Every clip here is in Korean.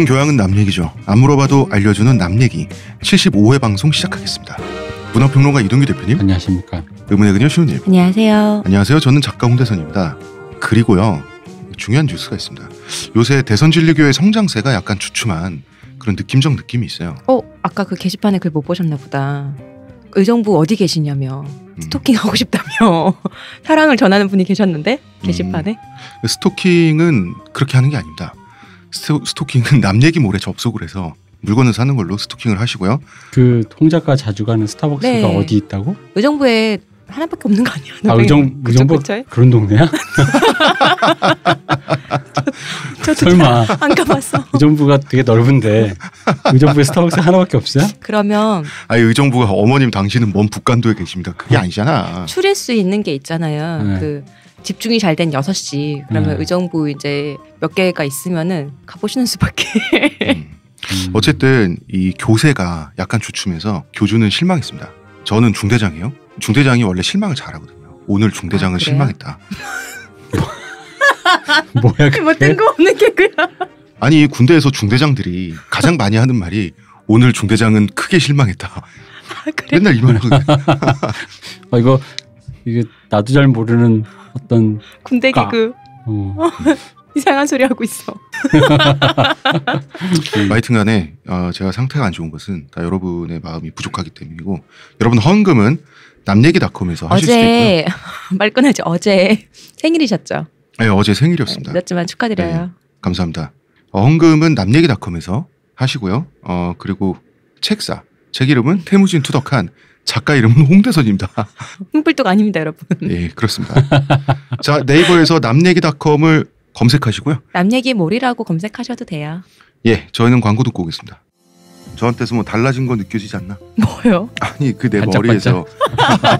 모든 교양은 남 얘기죠. 안 물어봐도 알려주는 남 얘기 75회 방송 시작하겠습니다. 문화평론가 이동규 대표님. 안녕하십니까. 의문의 그녀 시우님. 안녕하세요. 안녕하세요. 저는 작가 홍대선입니다. 그리고요. 중요한 뉴스가 있습니다. 요새 대선 진리교의 성장세가 약간 주춤한 그런 느낌적 느낌이 있어요. 어, 아까 그 게시판에 글 못 보셨나 보다. 그 의정부 어디 계시냐며 음. 스토킹 하고 싶다며 사랑을 전하는 분이 계셨는데 게시판에 음. 스토킹은 그렇게 하는 게 아닙니다. 스토, 스토킹은 남 얘기 모래 접속을 해서 물건을 사는 걸로 스토킹을 하시고요. 그 홍작가 자주 가는 스타벅스가 네. 어디 있다고? 의정부에 그 하나밖에 없는 거 아니야? 아 의정 그 의정부 그 그런 동네야? 저, 저 설마 안 가봤어. 의정부가 되게 넓은데 의정부에 스타벅스 하나밖에 없어요? 그러면 아 의정부가 어머님 당신은 먼 북간도에 계십니다. 그게 어. 아니잖아. 추릴 수 있는 게 있잖아요. 네. 그 집중이 잘 된 6시 그러면 음. 의정부 이제 몇 개가 있으면은 가보시는 수밖에. 음. 음. 어쨌든 이 교세가 약간 주춤해서 교주는 실망했습니다. 저는 중대장이요 중대장이 원래 실망을 잘하거든요. 오늘 중대장은 아, 실망했다. 뭐, 뭐야 뭐 그게? 거 없는 개그야. 아니 군대에서 중대장들이 가장 많이 하는 말이 오늘 중대장은 크게 실망했다. 아, 그래? 맨날 이말 하거든. 아, 이거 이게 나도 잘 모르는 어떤 군대 개그 어. 이상한 소리 하고 있어. 음. 음. 하여튼간에 어, 제가 상태가 안 좋은 것은 다 여러분의 마음이 부족하기 때문이고 여러분 헌금은 남얘기닷컴에서 하실 수 있고요. 어제 말끊어지 어제 생일이셨죠? 네, 어제 생일이었습니다. 네, 늦지만 축하드려요. 네, 감사합니다. 어, 헌금은 남얘기닷컴에서 하시고요. 어, 그리고 책사 책 이름은 태무진 투덕한 작가 이름은 홍대선입니다. 홍필독 아닙니다, 여러분. 예, 그렇습니다. 자, 네이버에서 남얘기닷컴을 검색하시고요. 남얘기 몰이라고 검색하셔도 돼요. 예, 저희는 광고 듣고 오겠습니다. 저한테서 뭐 달라진 거 느껴지지 않나? 뭐요? 아니 그내 머리에서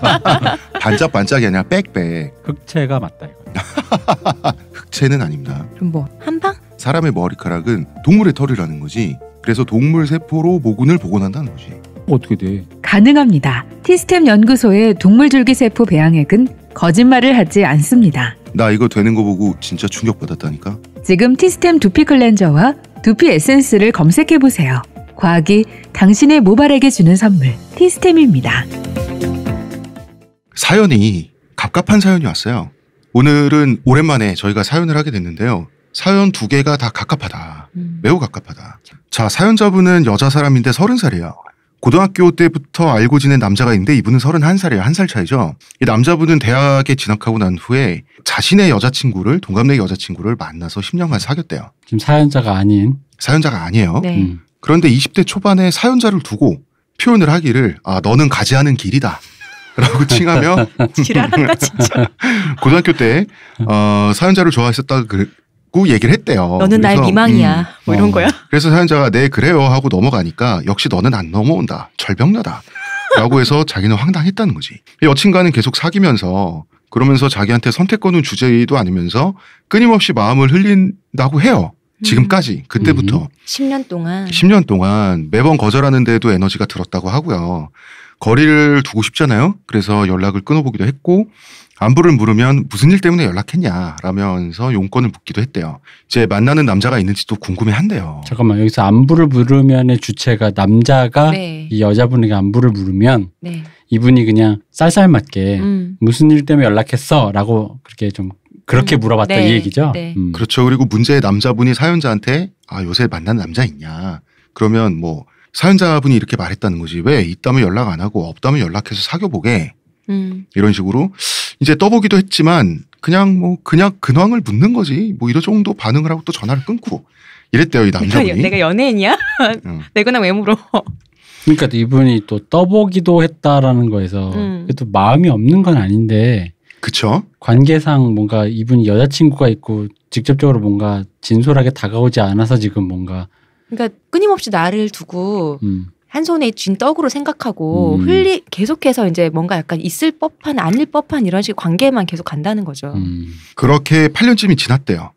반짝반짝이 아니라 빽빽. 흑채가 맞다 이거. 흑채는 아닙니다. 그럼 뭐 한방? 사람의 머리카락은 동물의 털이라는 거지. 그래서 동물 세포로 모근을 복원한다는 거지. 어떻게 돼? 가능합니다. 티스템 연구소의 동물줄기세포 배양액은 거짓말을 하지 않습니다. 나 이거 되는 거 보고 진짜 충격받았다니까. 지금 티스템 두피 클렌저와 두피 에센스를 검색해 보세요. 과학이 당신의 모발에게 주는 선물 티스템입니다. 사연이 갑갑한 사연이 왔어요. 오늘은 오랜만에 저희가 사연을 하게 됐는데요. 사연 두 개가 다 갑갑하다. 음. 매우 갑갑하다. 자, 사연자분은 여자 사람인데 서른 살이에요. 고등학교 때부터 알고 지낸 남자가 있는데 이분은 31살이에요. 한살 차이죠. 이 남자분은 대학에 진학하고 난 후에 자신의 여자친구를 동갑내 여자친구를 만나서 10년간 사귀었대요. 지금 사연자가 아닌 사연자가 아니에요. 네. 음. 그런데 20대 초반에 사연자를 두고 표현을 하기를 아 너는 가지 않은 길이다. 라고 칭하며 지랄한다 진짜 고등학교 때 어, 사연자를 좋아했었다 그, 자꾸 얘기를 했대요. 너는 날 미망이야. 음, 뭐 이런 어. 거야? 그래서 사연자가 네 그래요 하고 넘어가니까 역시 너는 안 넘어온다. 절벽녀다. 라고 해서 자기는 황당했다는 거지. 여친과는 계속 사귀면서 그러면서 자기한테 선택권은 주제도 아니면서 끊임없이 마음을 흘린다고 해요. 음. 지금까지 그때부터 음. 10년 동안 10년 동안 매번 거절하는데도 에너지가 들었다고 하고요. 거리를 두고 싶잖아요. 그래서 연락을 끊어보기도 했고 안부를 물으면 무슨 일 때문에 연락했냐라면서 용건을 묻기도 했대요. 제 만나는 남자가 있는지도 궁금해한대요. 잠깐만 여기서 안부를 물으면의 주체가 남자가 네. 이 여자분에게 안부를 물으면 네. 이분이 그냥 쌀쌀맞게 음. 무슨 일 때문에 연락했어라고 그렇게 좀 그렇게 음. 물어봤다 네. 이 얘기죠. 네. 음. 그렇죠. 그리고 문제의 남자분이 사연자한테 아 요새 만나는 남자 있냐 그러면 뭐 사연자분이 이렇게 말했다는 거지 왜 있다면 연락 안 하고 없다면 연락해서 사귀어 보게 음. 이런 식으로 이제 떠보기도 했지만 그냥 뭐 그냥 근황을 묻는 거지 뭐 이런 정도 반응을 하고 또 전화를 끊고 이랬대요 이 남자분이. 내가, 그러니까 내가 연예인이야? 응. 내 근황 왜 물어? 그러니까 이분이 또 떠보기도 했다라는 거에서 음. 또 마음이 없는 건 아닌데. 그쵸? 관계상 뭔가 이분이 여자친구가 있고 직접적으로 뭔가 진솔하게 다가오지 않아서 지금 뭔가. 그러니까 끊임없이 나를 두고 음. 한 손에 쥔 떡으로 생각하고 음. 흘리 계속해서 이제 뭔가 약간 있을 법한 아닐 법한 이런 식 관계만 계속 간다는 거죠. 음. 그렇게 8년쯤이 지났대요.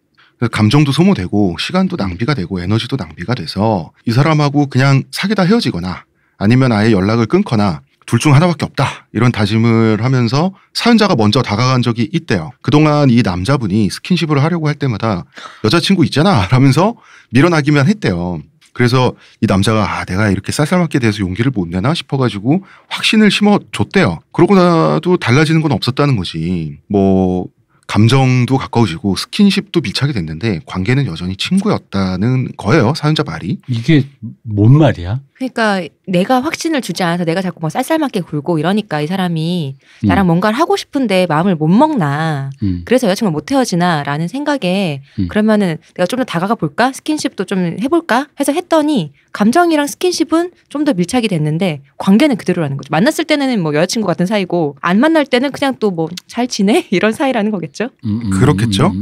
감정도 소모되고 시간도 낭비가 되고 에너지도 낭비가 돼서 이 사람하고 그냥 사귀다 헤어지거나 아니면 아예 연락을 끊거나 둘 중 하나밖에 없다 이런 다짐을 하면서 사연자가 먼저 다가간 적이 있대요. 그동안 이 남자분이 스킨십을 하려고 할 때마다 여자친구 있잖아 라면서 밀어나기만 했대요. 그래서 이 남자가 아 내가 이렇게 쌀쌀맞게 돼서 용기를 못 내나 싶어가지고 확신을 심어줬대요. 그러고 나도 달라지는 건 없었다는 거지. 뭐 감정도 가까워지고 스킨십도 밀착이 됐는데 관계는 여전히 친구였다는 거예요 사연자 말이. 이게 뭔 말이야? 그러니까 내가 확신을 주지 않아서 내가 자꾸 뭐 쌀쌀맞게 굴고 이러니까 이 사람이 음. 나랑 뭔가를 하고 싶은데 마음을 못 먹나 음. 그래서 여자친구를 못 헤어지나라는 생각에 음. 그러면은 내가 좀 더 다가가 볼까 스킨십도 좀 해볼까 해서 했더니 감정이랑 스킨십은 좀 더 밀착이 됐는데 관계는 그대로라는 거죠 만났을 때는 뭐 여자친구 같은 사이고 안 만날 때는 그냥 또 뭐 잘 지내 이런 사이라는 거겠죠 음, 음, 그렇겠죠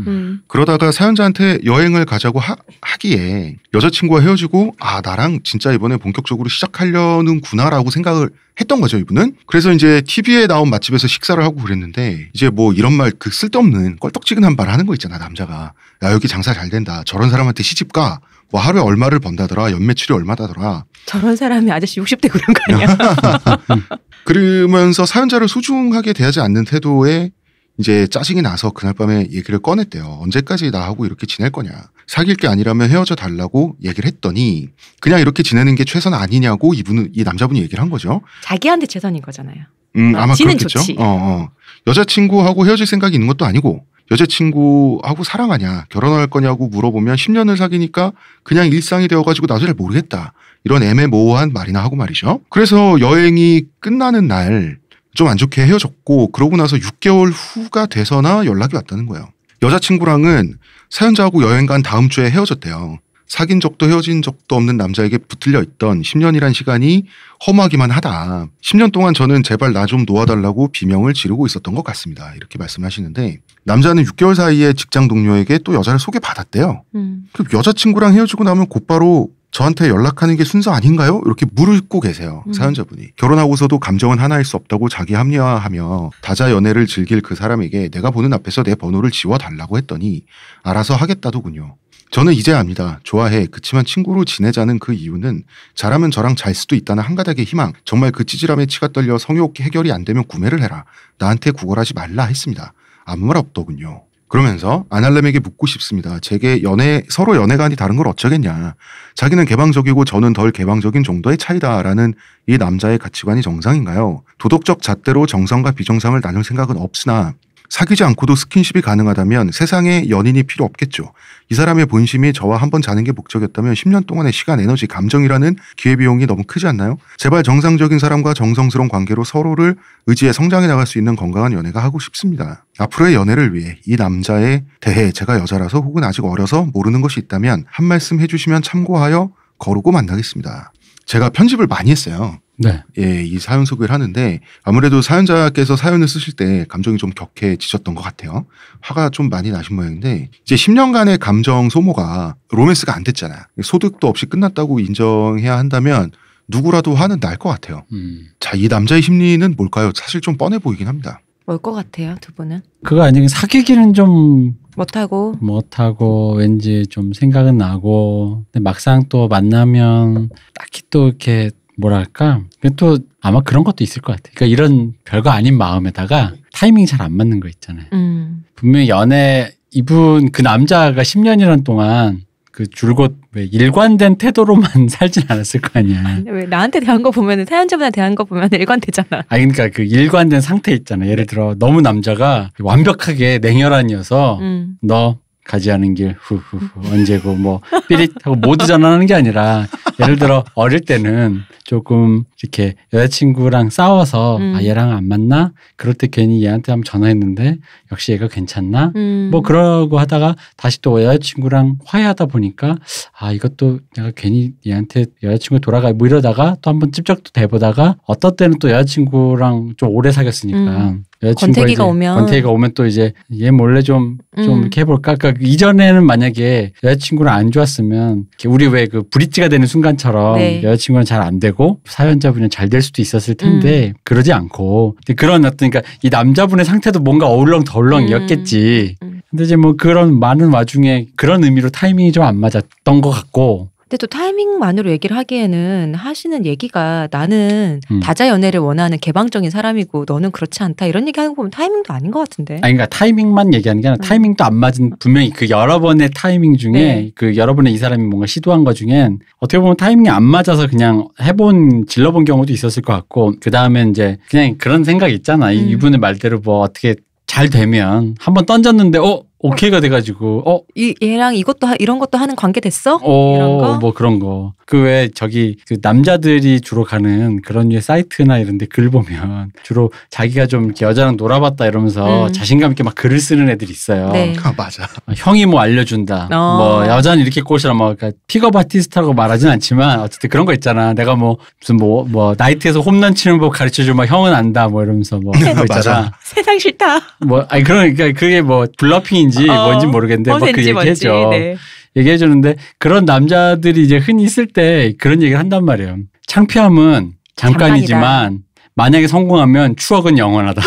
그러다가 사연자한테 여행을 가자고 하, 하기에 여자친구와 헤어지고 아 나랑 진짜 이번에 본격 본적으로 시작하려는구나라고 생각을 했던 거죠, 이분은. 그래서 이제 TV에 나온 맛집에서 식사를 하고 그랬는데 이제 뭐 이런 말 그 쓸데없는 껄떡지근한 말 하는 거 있잖아, 남자가. 야, 여기 장사 잘 된다. 저런 사람한테 시집 가. 뭐 하루에 얼마를 번다더라. 연매출이 얼마다더라. 저런 사람이 아저씨 60대 그런 거 아니야? 그러면서 사연자를 소중하게 대하지 않는 태도에 이제 짜증이 나서 그날 밤에 얘기를 꺼냈대요. 언제까지 나하고 이렇게 지낼 거냐. 사귈 게 아니라면 헤어져 달라고 얘기를 했더니 그냥 이렇게 지내는 게 최선 아니냐고 이분은 이 남자분이 얘기를 한 거죠. 자기한테 최선인 거잖아요. 음, 아, 아마 그렇겠죠. 좋지. 어, 어. 여자친구하고 헤어질 생각이 있는 것도 아니고 여자친구하고 사랑하냐, 결혼할 거냐고 물어보면 10년을 사귀니까 그냥 일상이 되어가지고 나도 잘 모르겠다. 이런 애매모호한 말이나 하고 말이죠. 그래서 여행이 끝나는 날 좀안 좋게 헤어졌고 그러고 나서 6개월 후가 돼서나 연락이 왔다는 거예요. 여자친구랑은 사연자하고 여행 간 다음 주에 헤어졌대요. 사귄 적도 헤어진 적도 없는 남자에게 붙들려 있던 10년이란 시간이 험하기만 하다. 10년 동안 저는 제발 나 좀 놓아달라고 비명을 지르고 있었던 것 같습니다. 이렇게 말씀하시는데 남자는 6개월 사이에 직장 동료에게 또 여자를 소개받았대요. 음. 그 여자친구랑 헤어지고 나면 곧바로 저한테 연락하는 게 순서 아닌가요? 이렇게 물을고 계세요. 음. 사연자분이. 결혼하고서도 감정은 하나일 수 없다고 자기 합리화하며 다자 연애를 즐길 그 사람에게 내가 보는 앞에서 내 번호를 지워달라고 했더니 알아서 하겠다더군요. 저는 이제 압니다. 좋아해. 그치만 친구로 지내자는 그 이유는 잘하면 저랑 잘 수도 있다는 한가닥의 희망. 정말 그 찌질함에 치가 떨려 성욕 해결이 안 되면 구매를 해라. 나한테 구걸하지 말라 했습니다. 아무 말 없더군요. 그러면서 아날렘에게 묻고 싶습니다. 제게 연애 서로 연애관이 다른 걸 어쩌겠냐. 자기는 개방적이고 저는 덜 개방적인 정도의 차이다라는 이 남자의 가치관이 정상인가요? 도덕적 잣대로 정상과 비정상을 나눌 생각은 없으나 사귀지 않고도 스킨십이 가능하다면 세상에 연인이 필요 없겠죠. 이 사람의 본심이 저와 한번 자는 게 목적이었다면 10년 동안의 시간, 에너지, 감정이라는 기회비용이 너무 크지 않나요? 제발 정상적인 사람과 정성스러운 관계로 서로를 의지해 성장해 나갈 수 있는 건강한 연애가 하고 싶습니다. 앞으로의 연애를 위해 이 남자에 대해 제가 여자라서 혹은 아직 어려서 모르는 것이 있다면 한 말씀 해주시면 참고하여 거르고 만나겠습니다. 제가 편집을 많이 했어요. 네. 예, 이 사연 소개를 하는데 아무래도 사연자께서 사연을 쓰실 때 감정이 좀 격해지셨던 것 같아요. 화가 좀 많이 나신 모양인데 이제 10년간의 감정 소모가 로맨스가 안 됐잖아요. 소득도 없이 끝났다고 인정해야 한다면 누구라도 화는 날 것 같아요. 음. 자, 이 남자의 심리는 뭘까요? 사실 좀 뻔해 보이긴 합니다. 뭘 것 같아요, 두 분은? 그거 아니면 사귀기는 좀 못하고 못하고 왠지 좀 생각은 나고 근데 막상 또 만나면 딱히 또 이렇게 뭐랄까 또 아마 그런 것도 있을 것 같아요. 그러니까 이런 별거 아닌 마음에다가 타이밍 잘안 맞는 거 있잖아요. 음. 분명히 연애 이분 그 남자가 10년이란 동안 그 줄곧 왜 일관된 태도로만 살진 않았을 거 아니야. 아니, 왜 나한테 대한 거 보면은 사연자분한테 대한 거 보면 일관되잖아. 아 그러니까 그 일관된 상태 있잖아. 예를 들어 너무 남자가 완벽하게 냉혈한이어서 음. 너 가지 않은 길 후후후 언제고 뭐 삐릿하고 모두 전환하는 게 아니라 예를 들어 어릴 때는 조금 이렇게 여자친구랑 싸워서 음. 아 얘랑 안 맞나 그럴 때 괜히 얘한테 한번 전화했는데 역시 얘가 괜찮나 음. 뭐 그러고 하다가 다시 또 여자친구랑 화해하다 보니까 아 이것도 내가 괜히 얘한테 여자친구 돌아가 뭐 이러다가 또 한 번 찝쩍도 대보다가 어떤 때는 또 여자친구랑 좀 오래 사귀었으니까 음. 권태기가 오면 권태기가 오면 또 이제 얘 몰래 좀좀 음. 이렇게 해볼까. 그러니까 그 이전에는 만약에 여자친구랑 안 좋았으면 우리 왜 그 브릿지가 되는 순간처럼 네. 여자친구는잘 안 되고 사연자분이 잘 될 수도 있었을 텐데 음. 그러지 않고 그런 어떤 그러니까 이 남자분의 상태도 뭔가 음. 어울렁덜렁이었겠지. 음. 근데 이제 뭐 그런 많은 와중에 그런 의미로 타이밍이 좀 안 맞았던 것 같고 근데 또 타이밍만으로 얘기를 하기에는 하시는 얘기가 나는 음. 다자 연애를 원하는 개방적인 사람이고 너는 그렇지 않다 이런 얘기 하는 거 보면 타이밍도 아닌 것 같은데. 아니 그러니까 타이밍만 얘기하는 게 아니라 음. 타이밍도 안 맞은 분명히 그 여러 번의 타이밍 중에 네. 그 여러 번의 이 사람이 뭔가 시도한 것 중엔 어떻게 보면 타이밍이 안 맞아서 그냥 해본 질러본 경우도 있었을 것 같고 그 다음에 이제 그냥 그런 생각 있잖아 음. 이분의 말대로 뭐 어떻게 잘 되면 한번 던졌는데 어 오케이가 돼가지고 어 이, 얘랑 이것도 하, 이런 것도 하는 관계 됐어? 어, 이런 거? 뭐 그런 거. 그 왜 저기 그 남자들이 주로 가는 그런 유의 사이트나 이런데 글 보면 주로 자기가 좀 여자랑 놀아봤다 이러면서 음. 자신감 있게 막 글을 쓰는 애들이 있어요. 네. 아, 맞아. 형이 뭐 알려준다. 어. 뭐 여자는 이렇게 꼬시라 막 뭐 그러니까 픽업 아티스트라고 말하진 않지만 어쨌든 그런 거 있잖아. 내가 뭐 무슨 뭐뭐 뭐 나이트에서 홈런 치는 법 가르쳐줘. 막 형은 안다. 뭐 이러면서 뭐 그런 거 있잖아. 세상 싫다. 뭐 아니 그러니까 그게 뭐 블러핑 땡인지 어, 뭔지 모르겠는데 뭐그 얘기해줘. 네. 얘기해 주는데 그런 남자들이 이제 흔히 있을 때 그런 얘기를 한단 말이에요. 창피함은 잠깐이지만 잠깐이다. 만약에 성공하면 추억은 영원하다.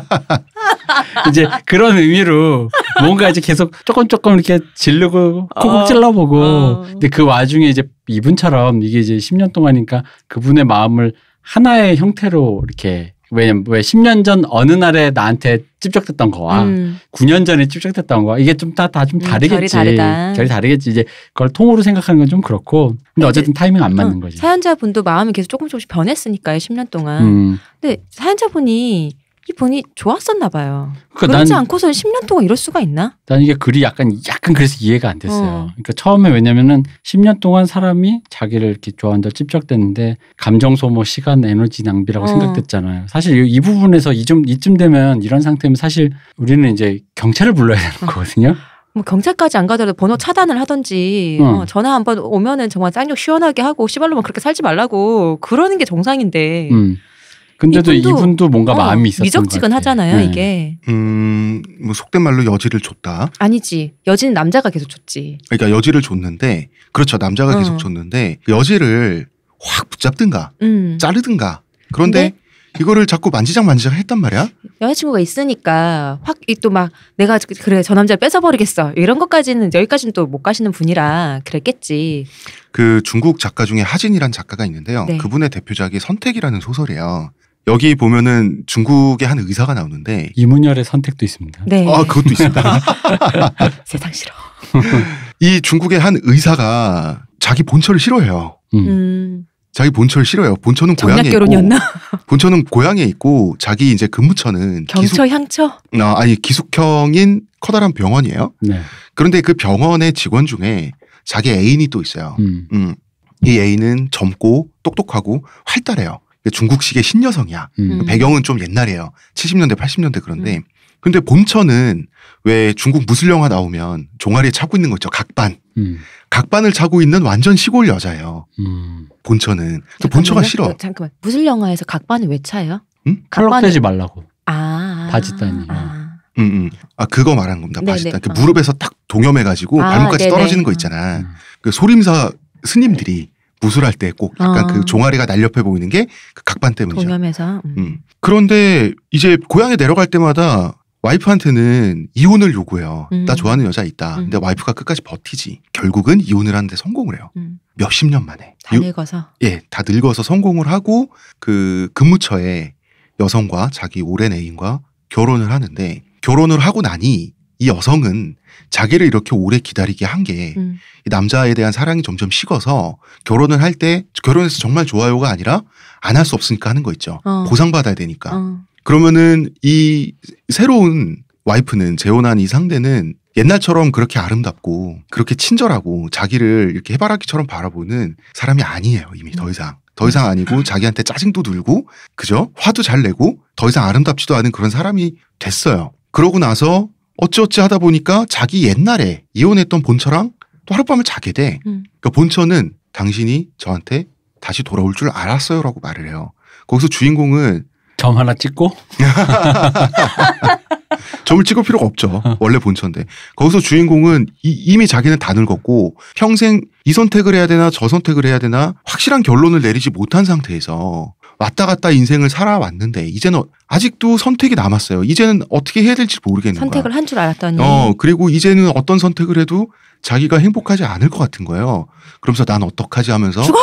이제 그런 의미로 뭔가 이제 계속 조금 조금 이렇게 질르고 콕콕 어. 찔러보고 어. 근데 그 와중에 이제 이분처럼 이게 이제 10년 동안이니까 그분의 마음을 하나의 형태로 이렇게 왜냐면 왜 10년 전 어느 날에 나한테 찝적됐던 거와 음. 9년 전에 찝적됐던 거 이게 좀 다 다 좀 다, 좀 음, 다르겠지. 결이, 다르다. 결이 다르겠지. 이제 그걸 통으로 생각하는 건 좀 그렇고. 어, 근데 어쨌든 타이밍 안 맞는 어, 거지. 사연자분도 마음이 계속 조금 조금씩 변했으니까요. 10년 동안. 음. 근데 사연자분이 이분이 좋았었나 봐요. 그러니까 그러지 않고서 10년 동안 이럴 수가 있나? 난 이게 글이 약간 약간 그래서 이해가 안 됐어요. 어. 그러니까 처음에 왜냐면은 10년 동안 사람이 자기를 이렇게 좋아한다 찝적댔는데 감정 소모, 시간, 에너지 낭비라고 어. 생각됐잖아요. 사실 이 부분에서 이쯤 이쯤 되면 이런 상태면 사실 우리는 이제 경찰을 불러야 되는 어. 거거든요. 뭐 경찰까지 안 가더라도 번호 차단을 하든지 어. 어. 전화 한 번 오면은 정말 쌍욕 시원하게 하고 시발로만 그렇게 살지 말라고 그러는 게 정상인데. 음. 근데도 이분도, 이분도 뭔가 어, 마음이 있었던 미적지근하잖아요 네. 이게. 음, 뭐 속된 말로 여지를 줬다. 아니지 여지는 남자가 계속 줬지. 그러니까 여지를 줬는데 그렇죠 남자가 어. 계속 줬는데 여지를 확 붙잡든가 음. 자르든가 그런데 이거를 자꾸 만지작 만지작 했단 말이야. 여자친구가 있으니까 확또막 내가 그, 그래 저 남자 뺏어버리겠어 이런 것까지는 여기까지는 또 못 가시는 분이라 그랬겠지. 그 중국 작가 중에 하진이란 작가가 있는데요. 네. 그분의 대표작이 선택이라는 소설이에요. 여기 보면은 중국의 한 의사가 나오는데 이문열의 선택도 있습니다. 네. 아 그것도 있습니다. 세상 싫어. 이 중국의 한 의사가 자기 본처를 싫어해요. 음. 음. 자기 본처를 싫어요. 해 본처는 고향에 결혼이었나? 있고 본처는 고향에 있고 자기 이제 근무처는 경처 기숙, 향처? 아, 아니 기숙형인 커다란 병원이에요. 네. 그런데 그 병원의 직원 중에 자기 애인이 또 있어요. 음. 음. 이 애인은 젊고 똑똑하고 활달해요. 그 중국식의 신여성이야. 음. 그 배경은 좀 옛날이에요. 70년대, 80년대 그런데. 음. 근데 본처는 왜 중국 무술 영화 나오면 종아리에 차고 있는 거 있죠. 각반. 음. 각반을 차고 있는 완전 시골 여자예요. 음. 본처는. 그래서 본처가 싫어. 그, 잠깐만. 무술 영화에서 각반을 왜 차요? 응? 털럭대지 말라고. 아. 바지 따니. 아. 음, 음. 아 그거 말한 겁니다. 바지 따. 그 어. 무릎에서 딱 동염해가지고 아, 발목까지 네네. 떨어지는 거 있잖아. 음. 그 소림사 스님들이 무술할 때 꼭 약간 어. 그 아. 종아리가 날렵해 보이는 게 그 각반 때문이죠. 동염에서. 음. 음. 그런데 이제 고향에 내려갈 때마다 와이프한테는 이혼을 요구해요. 음. 나 좋아하는 여자 있다. 음. 근데 와이프가 끝까지 버티지. 결국은 이혼을 하는데 성공을 해요. 음. 몇십 년 만에. 다 늙어서. 예, 다 늙어서 성공을 하고 그 근무처에 여성과 자기 오랜 애인과 결혼을 하는데 결혼을 하고 나니 이 여성은 자기를 이렇게 오래 기다리게 한게 음. 남자에 대한 사랑이 점점 식어서 결혼을 할 때 결혼해서 정말 좋아요가 아니라 안 할 수 없으니까 하는 거 있죠. 어. 보상받아야 되니까. 어. 그러면은 이 새로운 와이프는 재혼한 이 상대는 옛날처럼 그렇게 아름답고 그렇게 친절하고 자기를 이렇게 해바라기처럼 바라보는 사람이 아니에요. 이미 음. 더 이상. 더 이상 아니고 자기한테 짜증도 들고 그죠? 화도 잘 내고 더 이상 아름답지도 않은 그런 사람이 됐어요. 그러고 나서 어찌어찌 하다 보니까 자기 옛날에 이혼했던 본처랑 또 하룻밤을 자게 돼. 음. 그러니까 본처는 당신이 저한테 다시 돌아올 줄 알았어요라고 말을 해요. 거기서 주인공은 점 하나 찍고 점을 찍을 필요가 없죠. 원래 본처인데 거기서 주인공은 이, 미 자기는 다 늙었고 평생 이 선택을 해야 되나 저 선택을 해야 되나 확실한 결론을 내리지 못한 상태에서 왔다 갔다 인생을 살아왔는데 이제는 아직도 선택이 남았어요. 이제는 어떻게 해야 될지 모르겠는 선택을 거야. 선택을 한 줄 알았더니. 어 그리고 이제는 어떤 선택을 해도 자기가 행복하지 않을 것 같은 거예요. 그러면서 난 어떡하지 하면서 죽어!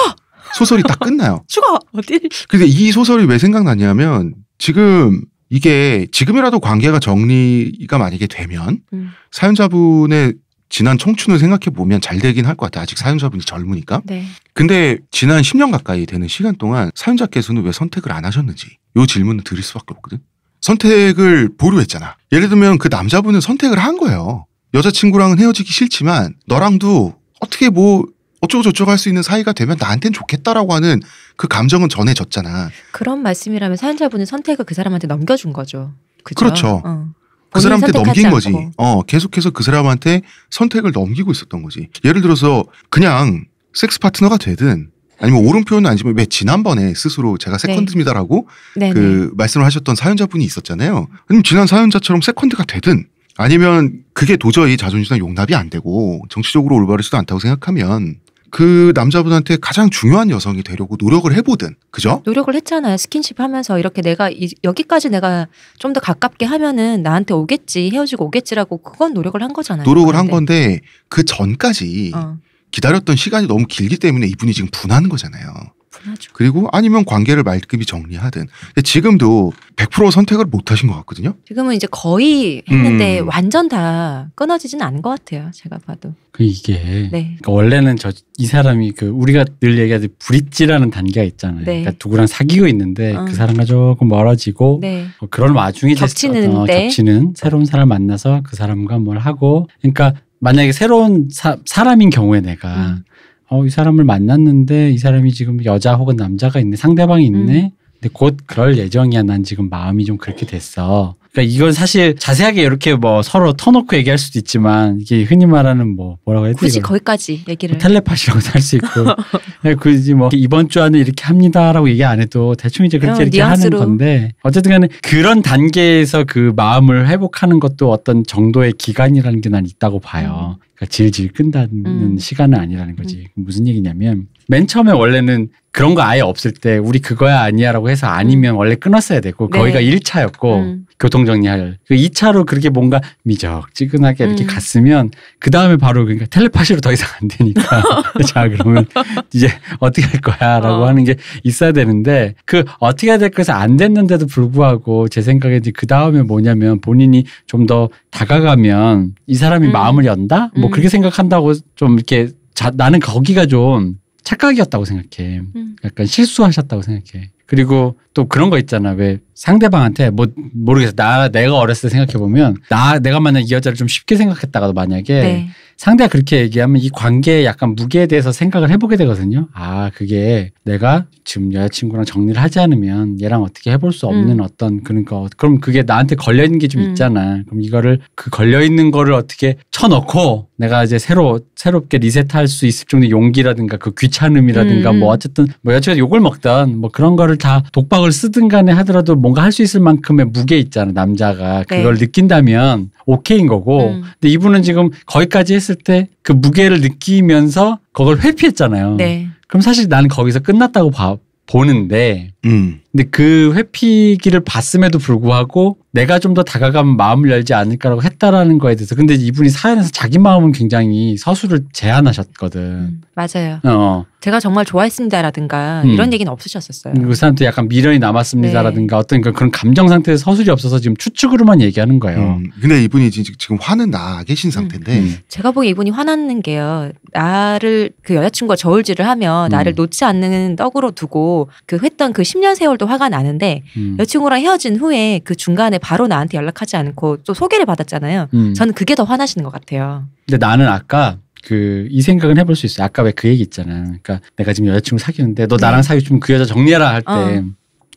소설이 딱 끝나요. 죽어 어디? 근데 이 소설이 왜 생각나냐면 지금 이게 지금이라도 관계가 정리가 만약에 되면 음. 사연자분의 지난 청춘을 생각해 보면 잘 되긴 할 것 같아요. 아직 사연자분이 젊으니까. 네. 근데 지난 10년 가까이 되는 시간 동안 사연자께서는 왜 선택을 안 하셨는지 요 질문을 드릴 수밖에 없거든. 선택을 보류했잖아. 예를 들면 그 남자분은 선택을 한 거예요. 여자친구랑은 헤어지기 싫지만 너랑도 어떻게 뭐 어쩌고저쩌고 할 수 있는 사이가 되면 나한텐 좋겠다라고 하는 그 감정은 전해졌잖아. 그런 말씀이라면 사연자분은 선택을 그 사람한테 넘겨준 거죠. 그죠? 그렇죠. 어. 그 사람한테 넘긴 거지. 않고. 어, 계속해서 그 사람한테 선택을 넘기고 있었던 거지. 예를 들어서 그냥 섹스 파트너가 되든 아니면 옳은 표현은 아니지만 왜 지난번에 스스로 제가 네. 세컨드입니다라고 네. 그 네. 말씀을 하셨던 사연자분이 있었잖아요. 아니면 지난 사연자처럼 세컨드가 되든 아니면 그게 도저히 자존심상 용납이 안 되고 정치적으로 올바르지도 않다고 생각하면 그 남자분한테 가장 중요한 여성이 되려고 노력을 해보든 그죠? 노력을 했잖아요. 스킨십 하면서 이렇게 내가 이, 여기까지 내가 좀 더 가깝게 하면은 나한테 오겠지 헤어지고 오겠지라고 그건 노력을 한 거잖아요. 노력을 그런데. 한 건데 그 전까지 어. 기다렸던 시간이 너무 길기 때문에 이분이 지금 분한 거잖아요. 하죠. 그리고 아니면 관계를 말끔히 정리하든. 지금도 100% 선택을 못 하신 것 같거든요. 지금은 이제 거의 했는데 음. 완전 다 끊어지진 않은 것 같아요. 제가 봐도. 그 이게 네. 그러니까 원래는 저 이 사람이 그 우리가 늘 얘기하듯 브릿지라는 단계가 있잖아요. 네. 그러니까 누구랑 사귀고 있는데 어. 그 사람과 조금 멀어지고 네. 뭐 그런 와중에 겹치는 어, 겹치는 새로운 사람 만나서 그 사람과 뭘 하고 그러니까 만약에 새로운 사, 람인 경우에 내가 음. 어, 이 사람을 만났는데 이 사람이 지금 여자 혹은 남자가 있네, 상대방이 있네. 음. 근데 곧 그럴 예정이야. 난 지금 마음이 좀 그렇게 됐어. 그러니까 이건 사실 자세하게 이렇게 뭐 서로 터놓고 얘기할 수도 있지만 이게 흔히 말하는 뭐 뭐라고 해야 되지? 굳이 거기까지 얘기를 뭐 텔레파시라고도 할 수 있고 네, 굳이 뭐 이번 주 안에 이렇게 합니다라고 얘기 안 해도 대충 이제 그렇게 어, 이렇게 하는 건데 어쨌든간에 그런 단계에서 그 마음을 회복하는 것도 어떤 정도의 기간이라는 게 난 있다고 봐요. 음. 그러니까 질질 끈다는 음. 시간은 아니라는 거지. 음. 무슨 얘기냐면 맨 처음에 원래는 그런 거 아예 없을 때 우리 그거야 아니야라고 해서 아니면 음. 원래 끊었어야 됐고 네. 거기가 1차였고 음. 교통 정리할 그 2차로 그렇게 뭔가 미적지근하게 이렇게 음. 갔으면 그 다음에 바로 그러니까 텔레파시로 더 이상 안 되니까 자 그러면 이제 어떻게 할 거야라고 어. 하는 게 있어야 되는데 그 어떻게 해야 될 것이 안 됐는데도 불구하고 제 생각에 그 다음에 뭐냐면 본인이 좀 더 다가가면 이 사람이 음. 마음을 연다 뭐 음. 그렇게 생각한다고 좀 이렇게 자, 나는 거기가 좀 착각이었다고 생각해. 음. 약간 실수하셨다고 생각해. 그리고 또 그런 거 있잖아. 왜 상대방한테 뭐 모르겠어. 나 내가 어렸을 때 생각해 보면 나 내가 만약 이 여자를 좀 쉽게 생각했다가도 만약에 네. 상대가 그렇게 얘기하면 이 관계의 약간 무게에 대해서 생각을 해보게 되거든요. 아, 그게 내가 지금 여자친구랑 정리를 하지 않으면 얘랑 어떻게 해볼 수 없는 음. 어떤 그런 거. 그럼 그게 나한테 걸려있는 게좀 음. 있잖아. 그럼 이거를 그 걸려있는 거를 어떻게 쳐넣고 내가 이제 새로 새롭게 리셋할 수 있을 정도의 용기라든가 그 귀찮음이라든가 음. 음. 뭐 어쨌든 뭐여자친구가 욕을 먹든 뭐 그런 거를 다 독박을 쓰든 간에 하더라도 뭔가 할 수 있을 만큼의 무게 있잖아 남자가 그걸 네. 느낀다면 오케이인 거고 음. 근데 이분은 지금 거기까지 했을 했을 때그 무게를 느끼면서 그걸 회피했잖아요. 네. 그럼 사실 나는 거기서 끝났다고 봐, 보는데 음. 근데 그 회피기를 봤음에도 불구하고 내가 좀 더 다가가면 마음을 열지 않을까라고 했다라는 거에 대해서 근데 이분이 사연에서 자기 마음은 굉장히 서술을 제한하셨거든. 음, 맞아요. 어. 제가 정말 좋아했습니다라든가 음. 이런 얘기는 없으셨었어요. 그 사람도 약간 미련이 남았습니다라든가 네. 어떤 그런 감정 상태에서 술이 없어서 지금 추측으로만 얘기하는 거예요. 음. 근데 이분이 지금 화는 나 계신 음. 상태인데 음. 제가 보기에 이분이 화났는 게요. 나를 그 여자친구가 저울질을 하며 음. 나를 놓지 않는 떡으로 두고 그 했던 그 10년 세월도 화가 나는데 음. 여자친구랑 헤어진 후에 그 중간에 바로 나한테 연락하지 않고 또 소개를 받았잖아요. 저는 그게 더 화나시는 것 같아요. 근데 나는 아까 그이 생각은 해볼 수 있어요. 아까 왜 그 얘기 있잖아. 그러니까 내가 지금 여자친구 사귀는데 너 나랑 네. 사귀 좀그 여자 정리해라 할때 어.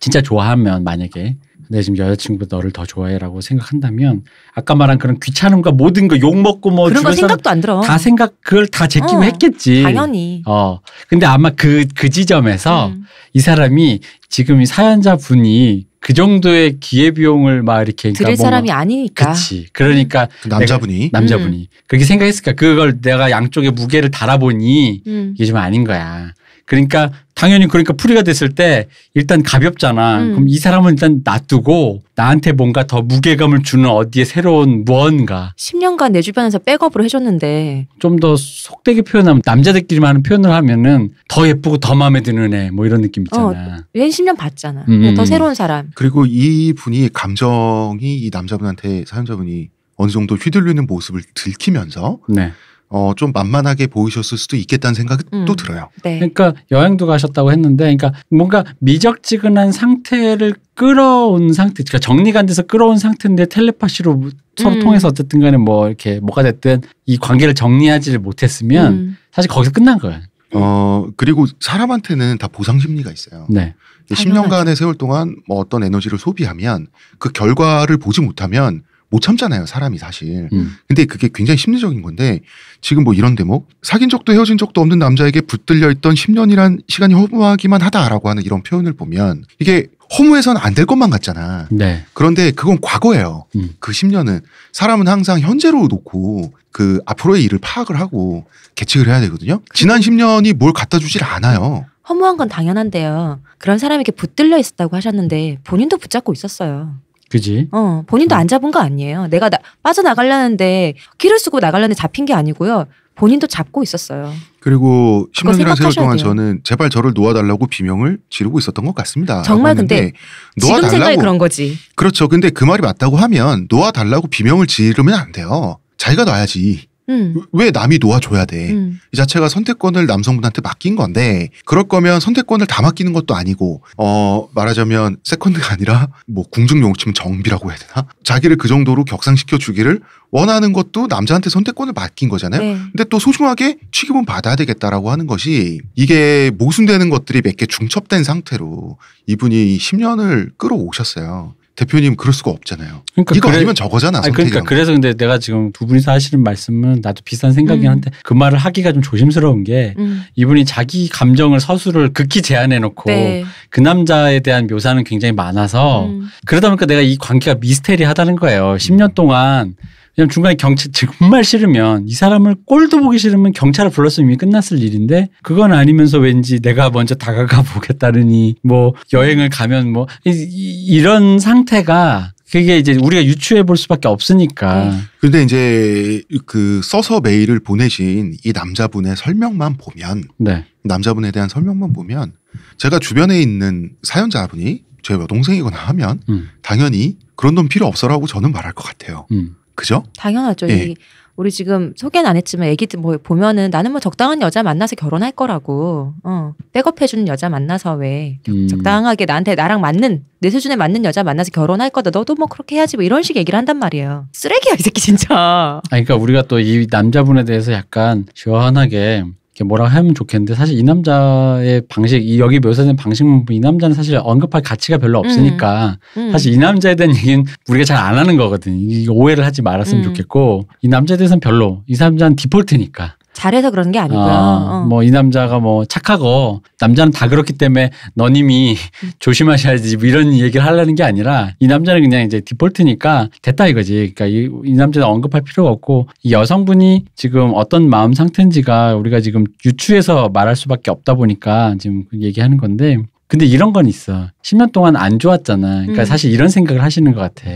진짜 좋아하면 만약에 내 지금 여자친구 너를 더 좋아해라고 생각한다면 아까 말한 그런 귀찮음과 모든 거 욕 먹고 뭐 그런 거 생각도 안 들어. 다 생각 그걸 다 제끼고 어, 했겠지. 당연히. 어 근데 아마 그그 그 지점에서 음. 이 사람이 지금 이 사연자 분이 그 정도의 기회 비용을 막 이렇게 그러니까 뭐 사람이 아니니까. 그렇지. 그러니까 그 남자분이 음. 남자분이 음. 그렇게 생각했을까? 그걸 내가 양쪽의 무게를 달아보니 음. 이게 좀 아닌 거야. 그러니까 당연히 그러니까 풀이가 됐을 때 일단 가볍잖아. 음. 그럼 이 사람은 일단 놔두고 나한테 뭔가 더 무게감을 주는 어디에 새로운 무언가. 10년간 내 주변에서 백업으로 해줬는데. 좀 더 속되게 표현하면 남자들끼리만 하는 표현을 하면은 더 예쁘고 더 마음에 드는 애 뭐 이런 느낌 있잖아. 어, 웬 10년 봤잖아. 음. 음 더 음. 새로운 사람. 그리고 이 분이 감정이 이 남자분한테 사연자분이 어느 정도 휘둘리는 모습을 들키면서 네. 어, 좀 만만하게 보이셨을 수도 있겠다는 생각이 음. 또 들어요. 네. 그러니까 여행도 가셨다고 했는데, 그러니까 뭔가 미적지근한 상태를 끌어온 상태, 그러니까 정리가 안 돼서 끌어온 상태인데 텔레파시로 음. 서로 통해서 어쨌든 간에 뭐 이렇게 뭐가 됐든 이 관계를 정리하지를 못했으면 음. 사실 거기서 끝난 거예요. 어, 그리고 사람한테는 다 보상 심리가 있어요. 네. 10년간의 세월 동안 뭐 어떤 에너지를 소비하면 그 결과를 보지 못하면 못 참잖아요, 사람이 사실. 음. 근데 그게 굉장히 심리적인 건데 지금 뭐 이런 대목 사귄 적도 헤어진 적도 없는 남자에게 붙들려 있던 10년이란 시간이 허무하기만 하다라고 하는 이런 표현을 보면 이게 허무해서는 안 될 것만 같잖아. 네. 그런데 그건 과거예요. 음. 그 10년은 사람은 항상 현재로 놓고 그 앞으로의 일을 파악을 하고 계측을 해야 되거든요. 지난 10년이 뭘 갖다 주질 않아요. 허무한 건 당연한데요. 그런 사람에게 붙들려 있었다고 하셨는데 본인도 붙잡고 있었어요. 그지. 어, 본인도 어. 안 잡은 거 아니에요. 내가 나, 빠져나가려는데 키를 쓰고 나가려는데 잡힌 게 아니고요. 본인도 잡고 있었어요. 그리고 10년이라는 세월 동안 돼요. 저는 제발 저를 놓아달라고 비명을 지르고 있었던 것 같습니다. 정말 근데 지금 생각이 그런 거지. 그렇죠. 근데 그 말이 맞다고 하면 놓아달라고 비명을 지르면 안 돼요. 자기가 놔야지. 음. 왜 남이 놓아줘야 돼? 음. 이 자체가 선택권을 남성분한테 맡긴 건데 그럴 거면 선택권을 다 맡기는 것도 아니고 어 말하자면 세컨드가 아니라 뭐 궁중용어 치면 정비라고 해야 되나? 자기를 그 정도로 격상시켜 주기를 원하는 것도 남자한테 선택권을 맡긴 거잖아요. 네. 근데 또 소중하게 취급은 받아야 되겠다라고 하는 것이 이게 모순되는 것들이 몇 개 중첩된 상태로 이분이 10년을 끌어오셨어요. 대표님 그럴 수가 없잖아요. 그러니까 이거 그래, 아니면 저거잖아. 아니, 그러니까 그래서 근데 내가 지금 두 분이서 하시는 말씀은 나도 비슷한 생각이긴 음. 한데 음. 그 말을 하기가 좀 조심스러운 게 음. 이분이 자기 감정을 서술을 극히 제한해 놓고 네. 그 남자에 대한 묘사는 굉장히 많아서 음. 그러다 보니까 내가 이 관계가 미스테리하다는 거예요. 10년 음. 동안 그냥 중간에 경찰 정말 싫으면 이 사람을 꼴도 보기 싫으면 경찰을 불렀으면 이미 끝났을 일인데 그건 아니면서 왠지 내가 먼저 다가가 보겠다느니 뭐 여행을 가면 뭐 이, 런 상태가 그게 이제 우리가 유추해 볼 수밖에 없으니까. 그런데 네. 이제 그 써서 메일을 보내신 이 남자분의 설명만 보면 네. 남자분에 대한 설명만 보면 제가 주변에 있는 사연자분이 제 여동생이거나 하면 음. 당연히 그런 돈 필요 없어라고 저는 말할 것 같아요. 음. 그죠? 당연하죠. 예. 이 우리 지금 소개는 안 했지만 애기들 뭐 보면은 나는 뭐 적당한 여자 만나서 결혼할 거라고 어 백업해주는 여자 만나서 왜 음. 적당하게 나한테 나랑 맞는 내 수준에 맞는 여자 만나서 결혼할 거다 너도 뭐 그렇게 해야지 뭐 이런 식의 얘기를 한단 말이에요 쓰레기야 이 새끼 진짜 아 그러니까 우리가 또 이 남자분에 대해서 약간 시원하게 이렇게 뭐라 하면 좋겠는데 사실 이 남자의 방식 이 여기 묘사된 방식만 이 남자는 사실 언급할 가치가 별로 음. 없으니까 음. 음. 사실 이 남자에 대한 얘기는 우리가 잘 안 하는 거거든. 이 오해를 하지 말았으면 음. 좋겠고 이 남자에 대해서는 별로 이 남자는 디폴트니까 잘해서 그런 게 아니고요. 아, 어, 뭐이 남자가 뭐 착하고 남자는 다 그렇기 때문에 너님이 음. 조심하셔야지 뭐 이런 얘기를 하려는 게 아니라 이 남자는 그냥 이제 디폴트니까 됐다 이거지. 그러니까 이, 이 남자는 언급할 필요가 없고 이 여성분이 지금 어떤 마음 상태인지가 우리가 지금 유추해서 말할 수밖에 없다 보니까 지금 얘기하는 건데 근데 이런 건 있어. 10년 동안 안 좋았잖아. 그러니까 음. 사실 이런 생각을 하시는 것 같아.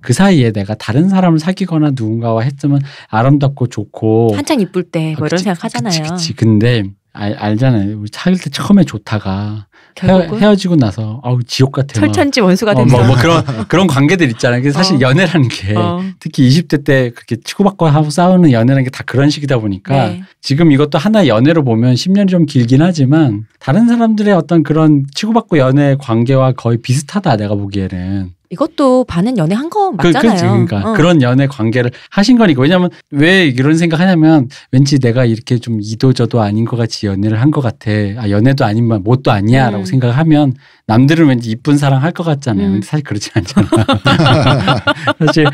그 사이에 내가 다른 사람을 사귀거나 누군가와 했으면 아름답고 좋고 한창 이쁠 때뭐 이런 생각 하잖아요. 그렇지 근데 알, 알잖아요. 우리 사귈 때 처음에 좋다가 헤어, 지고 나서 아우 지옥 같아. 철천지 원수가 된다. 어, 뭐, 뭐, 그런 그런 관계들 있잖아요. 그래 사실 어. 연애라는 게 어. 특히 20대 때 그렇게 치고받고 하고 싸우는 연애라는 게 다 그런 식이다 보니까 네. 지금 이것도 하나 의 연애로 보면 10년이 좀 길긴 하지만 다른 사람들의 어떤 그런 치고받고 연애 관계와 거의 비슷하다 내가 보기에는. 이것도 반은 연애 한거 그, 그, 맞잖아요. 그, 그러니까 어. 그런 연애 관계를 하신 거니까 왜냐면 왜 이런 생각하냐면 왠지 내가 이렇게 좀 이도저도 아닌 것 같이 연애를 한 것 같아. 아 연애도 아니면 뭣도 아니야라고 음. 생각하면 남들은 왠지 이쁜 사랑 할것 같잖아요. 음. 근데 사실 그렇지 않잖아. 사실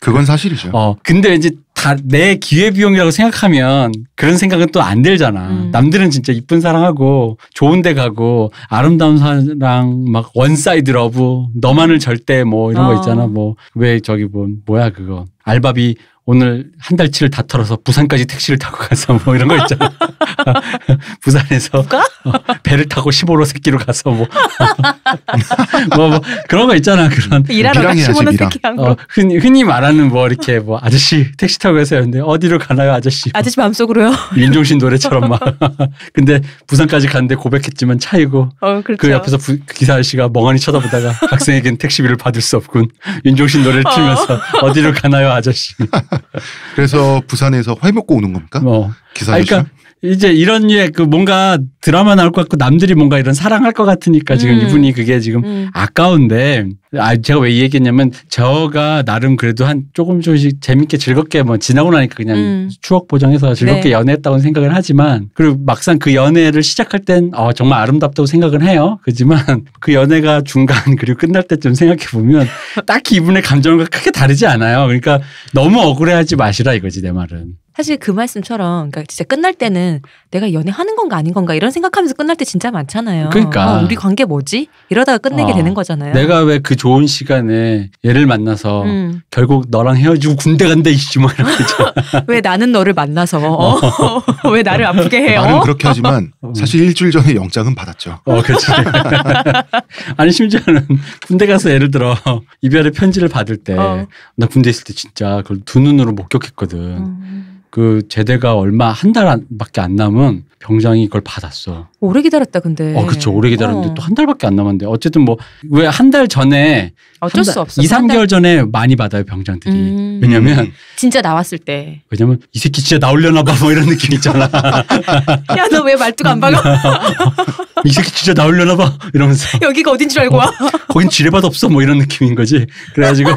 그건 사실이죠. 어 근데 왠지 다내 기회비용이라고 생각하면 그런 생각은 또 안 들잖아. 음. 남들은 진짜 이쁜 사랑하고 좋은 데 가고 아름다운 사랑 막 원사이드 러브 너만을 절대 뭐 이런 어. 거 아. 있잖아. 뭐 왜 저기 뭐 뭐야 그거 알바비 오늘 한 달치를 다 털어서 부산까지 택시를 타고 가서 뭐 이런 거 있잖아. 부산에서 어, 배를 타고 15로 새끼로 가서 뭐. 뭐, 뭐, 그런 거 있잖아. 그런. 일하러 가 15로 새끼 한 어, 거. 어, 흔히, 흔히 말하는 뭐 이렇게 뭐 아저씨 택시 타고 가서 근데 어디로 가나요 아저씨. 아저씨 밤속으로요. 윤종신 노래처럼 막. 근데 부산까지 갔는데 고백했지만 차이고. 어, 그렇죠. 그 옆에서 부, 그 기사 아저씨가 멍하니 쳐다보다가 학생에겐 택시비를 받을 수 없군. 윤종신 노래를 어. 틀면서 어디로 가나요 아저씨. 그래서 부산에서 활먹고 오는 겁니까? 뭐. 기사 아니까 그러니까 이제 이런 류의 그 뭔가 드라마 나올 것 같고 남들이 뭔가 이런 사랑할 것 같으니까 지금 음. 이분이 그게 지금 음. 아까운데 아 제가 왜 이 얘기했냐면 저가 나름 그래도 한 조금 조금씩 재밌게 즐겁게 뭐 지나고 나니까 그냥 음. 추억 보정해서 즐겁게 네. 연애했다고 생각을 하지만 그리고 막상 그 연애를 시작할 땐 어, 정말 아름답다고 생각은 해요. 그지만 그 연애가 중간 그리고 끝날 때쯤 생각해 보면 딱히 이분의 감정과 크게 다르지 않아요. 그러니까 너무 억울해하지 마시라 이거지 내 말은. 사실 그 말씀처럼 그러니까 진짜 끝날 때는 내가 연애하는 건가 아닌 건가 이런 생각하면서 끝날 때 진짜 많잖아요. 그러니까 어, 우리 관계 뭐지? 이러다가 끝내게 어, 되는 거잖아요. 내가 왜그 좋은 시간에 얘를 만나서 음. 결국 너랑 헤어지고 군대 간다 이씨뭐 이렇게 왜 나는 너를 만나서 어? 왜 나를 아프게 해요? 나는 그렇게 하지만 어. 사실 일주일 전에 영장은 받았죠. 어, 그렇지. 아니 심지어는 군대 가서 예를 들어 이별의 편지를 받을 때나 어. 군대 있을 때 진짜 그걸 두 눈으로 목격했거든. 음. 그 제대가 얼마 한 달밖에 안 남은 병장이 이걸 받았어. 오래 기다렸다 근데. 어, 그렇죠. 오래 기다렸는데 어. 또한 달밖에 안 남았는데 어쨌든 뭐 왜 한 달 전에 어쩔 달, 수 없어. 2, 3개월 전에 많이 받아요, 병장들이. 음. 왜냐면 진짜 나왔을 때. 왜냐면 이 새끼 진짜 나올려나 봐뭐 이런 느낌 있잖아. 야, 너 왜 말투가 안 박아? 이 새끼 진짜 나올려나 봐 이러면서. 여기가 어딘 줄 알고 와. 어, 거긴 지뢰밭 없어 뭐 이런 느낌인 거지. 그래 가지고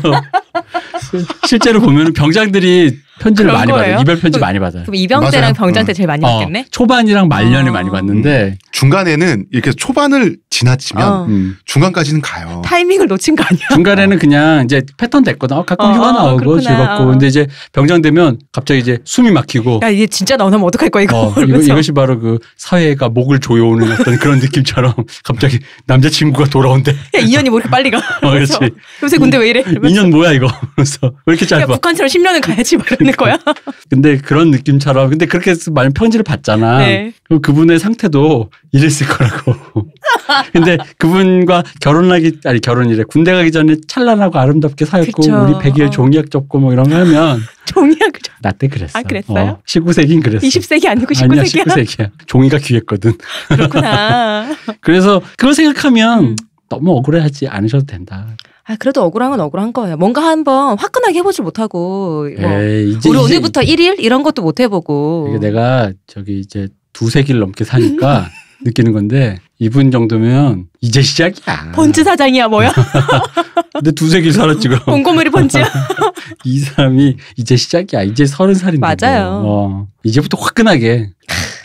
실제로 보면 병장들이 편지를 많이 거예요? 받아요. 이별 편지 많이 받아요. 그럼 이병 때랑 병장 때 제일 많이 어, 받겠네? 어, 초반이랑 말년에 어. 많이 받는데 음. 중간에는 이렇게 초반을 지나치면 어. 음. 중간까지는 가요. 타이밍을 놓친 거 아니야? 중간에는 그냥 이제 패턴 됐거든. 아, 가끔 어, 휴가 어, 나오고 그렇구나. 즐겁고 근데 이제 병장 되면 갑자기 이제 숨이 막히고 야 이게 진짜 나오면 어떡할 거야 이거. 이거 이것이 바로 그 사회가 목을 조여오는 어떤 그런 느낌처럼 갑자기 남자친구가 돌아온대. 야2년이뭐 이렇게 빨리 가? 어, 그렇지. 요새 군대 왜 이래? 2년 뭐야 이거? 그래서 왜 이렇게 짧아? 야, 북한처럼 10년은 가야지 말이야. 있는 그러니까. 거야. 근데 그런 느낌처럼 근데 그렇게 많이 편지를 받잖아. 네. 그럼 그분의 상태도 이랬을 거라고. 근데 그분과 결혼하기 아니 결혼이래 군대 가기 전에 찬란하고 아름답게 살고 그쵸. 우리 백일 어. 종이학 접고 뭐 이런 거 하면 종이학 나때 그랬어. 아 그랬어요? 어, 19세기인 그랬어. 20세기 아니고 19세기야? 아니야 19세기야. 종이가 귀했거든. 그렇구나. 그래서 그걸 생각하면 음. 너무 억울해하지 않으셔도 된다. 아 그래도 억울한 건 억울한 거예요. 뭔가 한번 화끈하게 해보질 못하고 뭐 에이, 이제, 우리 오늘부터 1일 이런 것도 못 해보고 이게 내가 저기 이제 두세 길 넘게 사니까 느끼는 건데 이분 정도면 이제 시작이야. 번치 사장이야 뭐야? 근데 두세 길 살았지 그럼. 공고물이 번치야이 사람이 이제 시작이야. 이제 서른 살인데. 뭐. 맞아요. 어, 이제부터 화끈하게.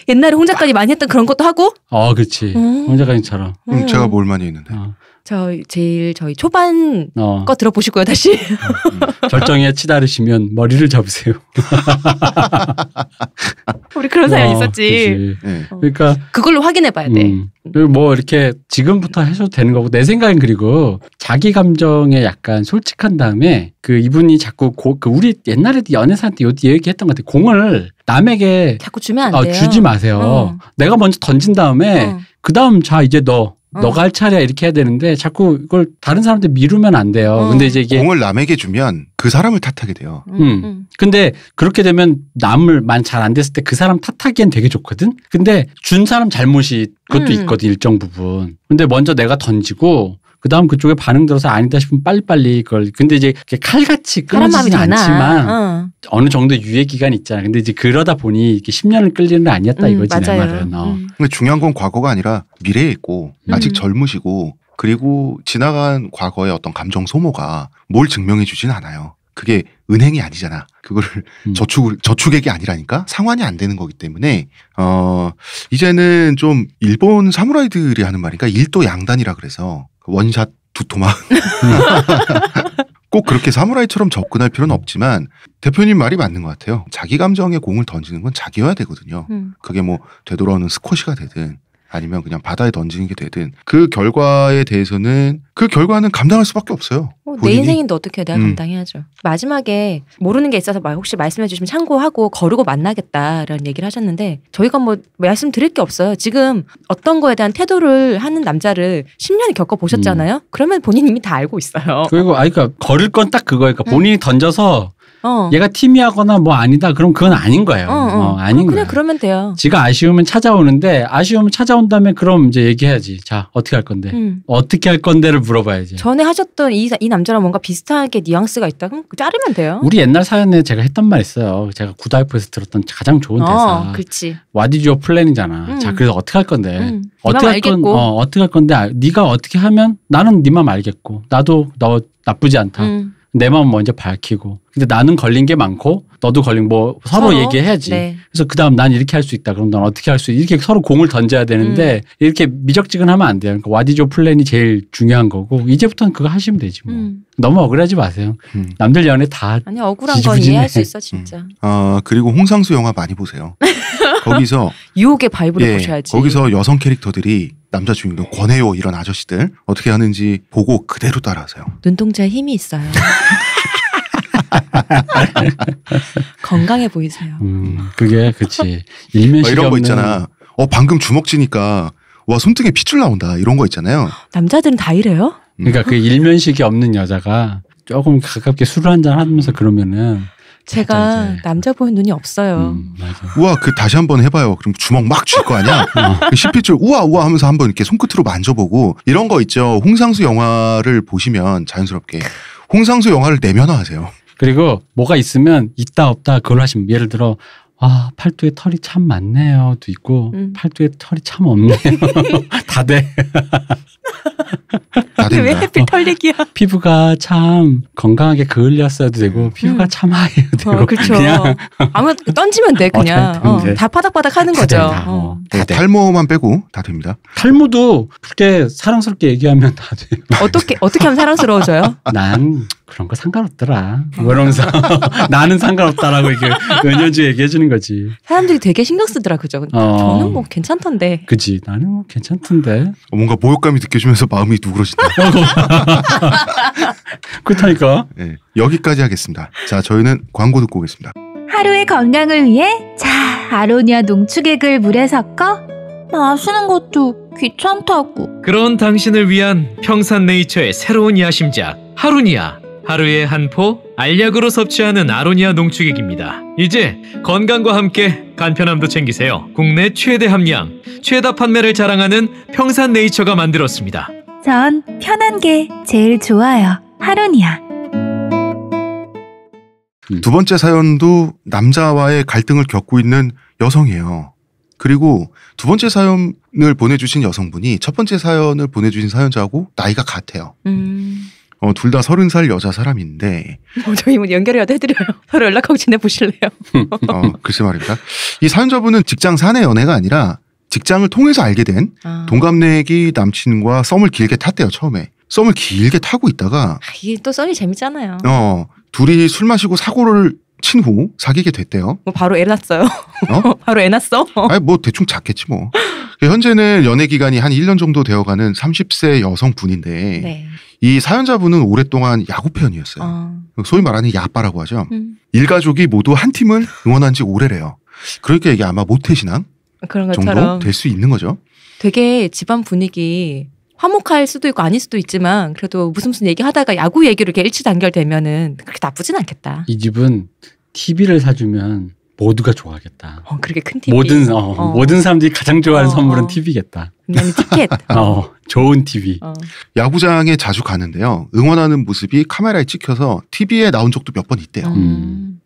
옛날에 홍 작가님 많이 했던 그런 것도 하고. 아, 그렇지. 음. 홍 작가님처럼. 음, 제가 뭘 많이 했는데. 어. 저 제일 저희 초반 어. 거들어보시거요 다시. 음, 음. 절정에 치달으시면 머리를 잡으세요. 우리 그런 사연 어, 있었지. 네. 어. 그러니까 그걸로 확인해 봐야 돼. 음. 뭐 이렇게 지금부터 해도 줘 되는 거고 내 생각엔 그리고 자기 감정에 약간 솔직한 다음에 그 이분이 자꾸 고, 그 우리 옛날에 도 연애사한테 요 얘기했던 것 같아. 공을 남에게 자꾸 주면 안 어, 돼요. 어, 주지 마세요. 어. 내가 먼저 던진 다음에 어. 그 다음 자 이제 너 너가 할 차례야 이렇게 해야 되는데 자꾸 이걸 다른 사람들 미루면 안 돼요. 응. 근데 이제 이게 공을 남에게 주면 그 사람을 탓하게 돼요. 음. 응. 근데 그렇게 되면 남을 만 잘 안 됐을 때 그 사람 탓하기엔 되게 좋거든. 근데 준 사람 잘못이 그것도 있거든 일정 부분. 근데 먼저 내가 던지고 그다음 그쪽에 반응 들어서 아니다 싶으면 빨리빨리 그걸 근데 이제 칼같이 끊어지진 않지만 어. 어느 정도 유예 기간이 있잖아. 근데 이제 그러다 보니 이게 10년을 끌리는 건 아니었다 음, 이거지 맞아요. 내 말은. 어. 음. 근데 중요한 건 과거가 아니라 미래에 있고 음. 아직 젊으시고 그리고 지나간 과거의 어떤 감정 소모가 뭘 증명해 주진 않아요. 그게 은행이 아니잖아. 그거를 음. 저축 저축액이 아니라니까 상환이 안 되는 거기 때문에 어 이제는 좀 일본 사무라이들이 하는 말이니까 일도 양단이라 그래서 원샷 두 토막. 꼭 그렇게 사무라이처럼 접근할 필요는 없지만 대표님 말이 맞는 것 같아요. 자기 감정에 공을 던지는 건 자기여야 되거든요. 음. 그게 뭐 되돌아오는 스쿼시가 되든 아니면 그냥 바다에 던지는 게 되든 그 결과에 대해서는 그 결과는 감당할 수밖에 없어요. 어, 내 인생인데 어떻게 해야 내가 음. 감당해야죠. 마지막에 모르는 게 있어서 혹시 말씀해 주시면 참고하고 거르고 만나겠다라는 얘기를 하셨는데 저희가 뭐 말씀드릴 게 없어요. 지금 어떤 거에 대한 태도를 하는 남자를 10년이 겪어 보셨잖아요. 음. 그러면 본인 이미 다 알고 있어요. 그리고 아이가 그러니까 걸을 건 딱 그거예요. 그러니까 음. 본인이 던져서 어. 얘가 팀이하거나 뭐 아니다 그럼 그건 아닌 거예요. 어, 어. 어 아닌 그냥 거예요. 그러면 돼요. 지가 아쉬우면 찾아오는데 아쉬우면 찾아온 다음에 그럼 이제 얘기해야지. 자 어떻게 할 건데 음. 어떻게 할 건데를 물어봐야지. 전에 하셨던 이, 이 남자랑 뭔가 비슷하게 뉘앙스가 있다 그럼 자르면 돼요. 우리 옛날 사연에 제가 했던 말 있어요. 제가 구다이프에서 들었던 가장 좋은 어, 대사. 그렇지. 와디주어 플랜이잖아. 음. 자 그래서 어떻게 할 건데 음. 네 어떻게 할 건, 어, 어떻게 할 건데 아, 네가 어떻게 하면 나는 네맘 알겠고 나도 너 나쁘지 않다. 음. 내 마음 먼저 밝히고 근데 나는 걸린 게 많고 너도 걸린 뭐 서로, 서로? 얘기해야지. 네. 그래서 그다음 난 이렇게 할 수 있다. 그럼 넌 어떻게 할 수 이렇게 서로 공을 던져야 되는데 음. 이렇게 미적지근하면 안 돼요. 그러니까 와디조 플랜이 제일 중요한 거고 이제부터는 그거 하시면 되지 뭐. 음. 너무 억울하지 마세요. 음. 남들 연애 다 아니 억울한 지지부진해. 건 이해할 수 있어 음. 진짜. 아 그리고 홍상수 영화 많이 보세요. 거기서 유혹의 바이블을 예, 보셔야지. 거기서 여성 캐릭터들이 남자 주인공 권해요 이런 아저씨들 어떻게 하는지 보고 그대로 따라하세요. 눈동자 힘이 있어요. 건강해 보이세요. 음, 그게 그치 일면식 어, 이런 거 있잖아. 어 방금 주먹 쥐니까 와 손등에 핏줄 나온다 이런 거 있잖아요. 남자들은 다 이래요? 음. 그러니까 그 일면식이 없는 여자가 조금 가깝게 술을 한잔 하면서 그러면은 제가 남자 보는 눈이 없어요. 음, 우와 그 다시 한번 해봐요. 그럼 주먹 막줄거 아니야? 시피줄 어. 그 우와 우와 하면서 한번 이렇게 손끝으로 만져보고 이런 거 있죠. 홍상수 영화를 보시면 자연스럽게 홍상수 영화를 내면화하세요. 그리고 뭐가 있으면 있다 없다 그걸 하시면 예를 들어 아 팔뚝에 털이 참 많네요도 있고 음. 팔뚝에 털이 참 없네요 다 돼. 왜 해피 털 얘기야? 어, 피부가 참 건강하게 그을렸어도 되고 음. 피부가 음. 참 하얘도 어, 되고 어, 그렇죠. 그쵸. 그냥 아무 던지면 돼 어, 그냥 어, 어, 다 파닥파닥 하는 거죠. 다, 어. 다 탈모만 빼고 다 됩니다. 탈모도 그렇게 사랑스럽게 얘기하면 다 돼 어떻게 어떻게 하면 사랑스러워져요? 난 그런 거 상관없더라. 이러면서 음. 나는 상관없다라고 이게 은연주 얘기해 주는 거지. 사람들이 되게 신경 쓰더라 그죠. 어. 저는 뭐 괜찮던데. 그지. 나는 뭐 괜찮던데. 어, 뭔가 모욕감이 느껴지면서 마음이 누그러진다. 그렇다니까. 네, 여기까지 하겠습니다. 자 저희는 광고 듣고 오겠습니다. 하루의 건강을 위해 자 아로니아 농축액을 물에 섞어 마시는 것도 귀찮다고. 그런 당신을 위한 평산네이처의 새로운 야심작 하루니아. 하루에 한 포 알약으로 섭취하는 아로니아 농축액입니다. 이제 건강과 함께 간편함도 챙기세요. 국내 최대 함량, 최다 판매를 자랑하는 평산네이처가 만들었습니다. 전 편한 게 제일 좋아요. 하루니아. 두 번째 사연도 남자와의 갈등을 겪고 있는 여성이에요. 그리고 두 번째 사연을 보내주신 여성분이 첫 번째 사연을 보내주신 사연자하고 나이가 같아요. 음. 어, 둘 다 서른 살 여자 사람인데. 어, 저희 뭐 연결이라도 해드려요. 서로 연락하고 지내보실래요? 어, 글쎄 말입니다. 이 사연자분은 직장 사내 연애가 아니라 직장을 통해서 알게 된 아. 동갑내기 남친과 썸을 길게 탔대요, 처음에. 썸을 길게 타고 있다가. 아, 이게 또 썸이 재밌잖아요. 어, 둘이 술 마시고 사고를 친 후 사귀게 됐대요. 뭐 바로 애 났어요. 어? 바로 애 났어? 아니, 뭐 대충 작겠지 뭐. 현재는 연애 기간이 한 1년 정도 되어가는 30세 여성분인데 네. 이 사연자분은 오랫동안 야구 팬이었어요. 아. 소위 말하는 야빠라고 하죠. 음. 일가족이 모두 한 팀을 응원한 지 오래래요. 그러니까 이게 아마 모태신앙 정도 될 수 있는 거죠. 되게 집안 분위기 화목할 수도 있고 아닐 수도 있지만 그래도 무슨 무슨 얘기하다가 야구 얘기로 이렇게 일치단결되면은 그렇게 나쁘진 않겠다. 이 집은 TV를 사주면 모두가 좋아하겠다. 어, 그렇게 큰 TV. 모든 어, 어. 모든 사람들이 가장 좋아하는 어, 선물은 TV겠다. 어. 분명히 티켓. 어. 좋은 TV. 어. 야구장에 자주 가는데요. 응원하는 모습이 카메라에 찍혀서 TV에 나온 적도 몇 번 있대요. 어. 음.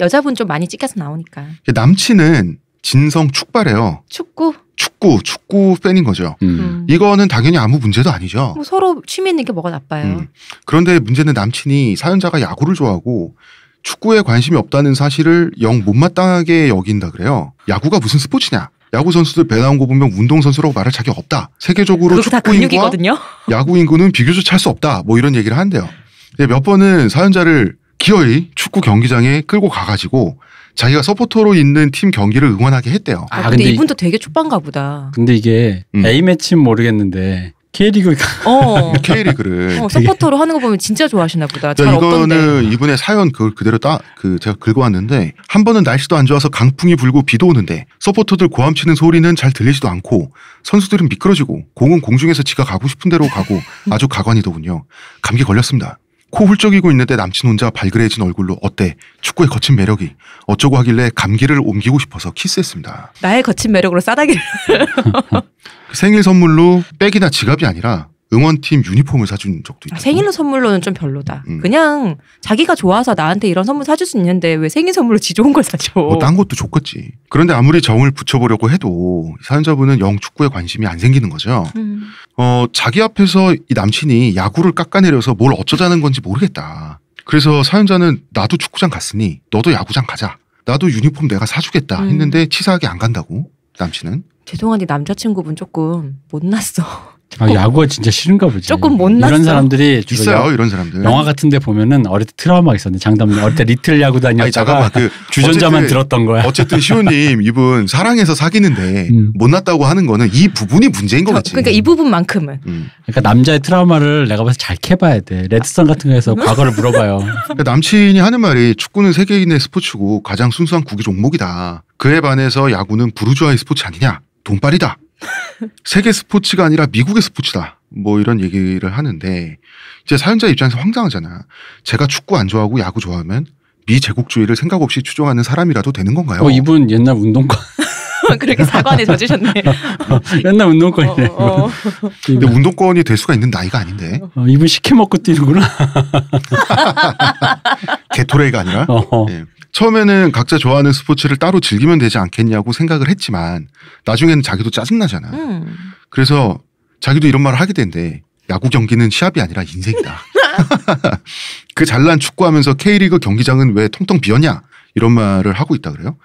여자분 좀 많이 찍혀서 나오니까. 남친은 진성 축발해요 축구? 축구, 축구 팬인 거죠. 음. 음. 이거는 당연히 아무 문제도 아니죠. 뭐 서로 취미 있는 게 뭐가 나빠요. 음. 그런데 문제는 남친이 사연자가 야구를 좋아하고 축구에 관심이 없다는 사실을 영 못마땅하게 여긴다 그래요. 야구가 무슨 스포츠냐? 야구 선수들 배 나온 거 보면 운동 선수라고 말할 자격 없다. 세계적으로 축구인구거든요 야구 인구는 비교적 찰 수 없다. 뭐 이런 얘기를 한대요몇 예, 번은 사연자를 기어이 축구 경기장에 끌고 가가지고 자기가 서포터로 있는 팀 경기를 응원하게 했대요. 아, 아 근데, 근데 이분도 되게 초반가 보다. 근데 이게 음. A 매치는 모르겠는데 K리그를 어. K리그를 어, 서포터로 하는 거 보면 진짜 좋아하시나 보다. 잘 그러니까 이거는 없던데. 이분의 사연 그걸 그대로 따그 제가 긁어왔는데 한 번은 날씨도 안 좋아서 강풍이 불고 비도 오는데 서포터들 고함치는 소리는 잘 들리지도 않고 선수들은 미끄러지고 공은 공중에서 지가 가고 싶은 대로 가고 아주 가관이더군요. 감기 걸렸습니다. 코 훌쩍이고 있는데 남친 혼자 발그레진 얼굴로 어때? 축구의 거친 매력이 어쩌고 하길래 감기를 옮기고 싶어서 키스했습니다. 나의 거친 매력으로 싸다기를. 그 생일 선물로 백이나 지갑이 아니라 응원팀 유니폼을 사준 적도 아, 있다. 생일 로 선물로는 좀 별로다. 음. 그냥 자기가 좋아서 나한테 이런 선물 사줄 수 있는데 왜 생일 선물로 지 좋은 걸 사줘? 뭐 딴 것도 좋겠지. 그런데 아무리 정을 붙여보려고 해도 사연자분은 영 축구에 관심이 안 생기는 거죠. 음. 어 자기 앞에서 이 남친이 야구를 깎아내려서 뭘 어쩌자는 건지 모르겠다. 그래서 사연자는 나도 축구장 갔으니 너도 야구장 가자. 나도 유니폼 내가 사주겠다 음. 했는데 치사하게 안 간다고 남친은. 죄송한데 남자친구분 조금 못났어. 아, 야구가 진짜 싫은가 보지. 조금 못났어. 이런 사람들이 있어요. 이런 사람들. 영화 같은데 보면은 어릴 때 트라우마 있었는데 장담. 어릴 때 리틀 야구 다녔다가 그 주전자만 들었던 거야. 어쨌든 시우님 이분 사랑해서 사귀는데 음. 못났다고 하는 거는 이 부분이 문제인 거 같지. 그러니까 이 부분만큼은. 음. 그러니까 남자의 트라우마를 내가 봐서 잘 캐봐야 돼. 레드선 같은 거에서 음? 과거를 물어봐요. 그러니까 남친이 하는 말이 축구는 세계인의 스포츠고 가장 순수한 구기 종목이다. 그에 반해서 야구는 부르주아의 스포츠 아니냐. 돈빨이다. 세계 스포츠가 아니라 미국의 스포츠다. 뭐 이런 얘기를 하는데 이제 사연자 입장에서 황당하잖아. 제가 축구 안 좋아하고 야구 좋아하면 미 제국주의를 생각 없이 추종하는 사람이라도 되는 건가요? 어, 이분 옛날 운동권. 그렇게 사관에 젖으셨네. 옛날 운동권이네. 어, 어, 어. 근데 운동권이 될 수가 있는 나이가 아닌데. 어, 이분 시켜 먹고 뛰는구나. 개토레이가 아니라. 네. 처음에는 각자 좋아하는 스포츠를 따로 즐기면 되지 않겠냐고 생각을 했지만 나중에는 자기도 짜증나잖아. 음. 그래서 자기도 이런 말을 하게 된대. 야구 경기는 시합이 아니라 인생이다. 그 잘난 축구하면서 K리그 경기장은 왜 통통 비었냐 이런 말을 하고 있다 그래요.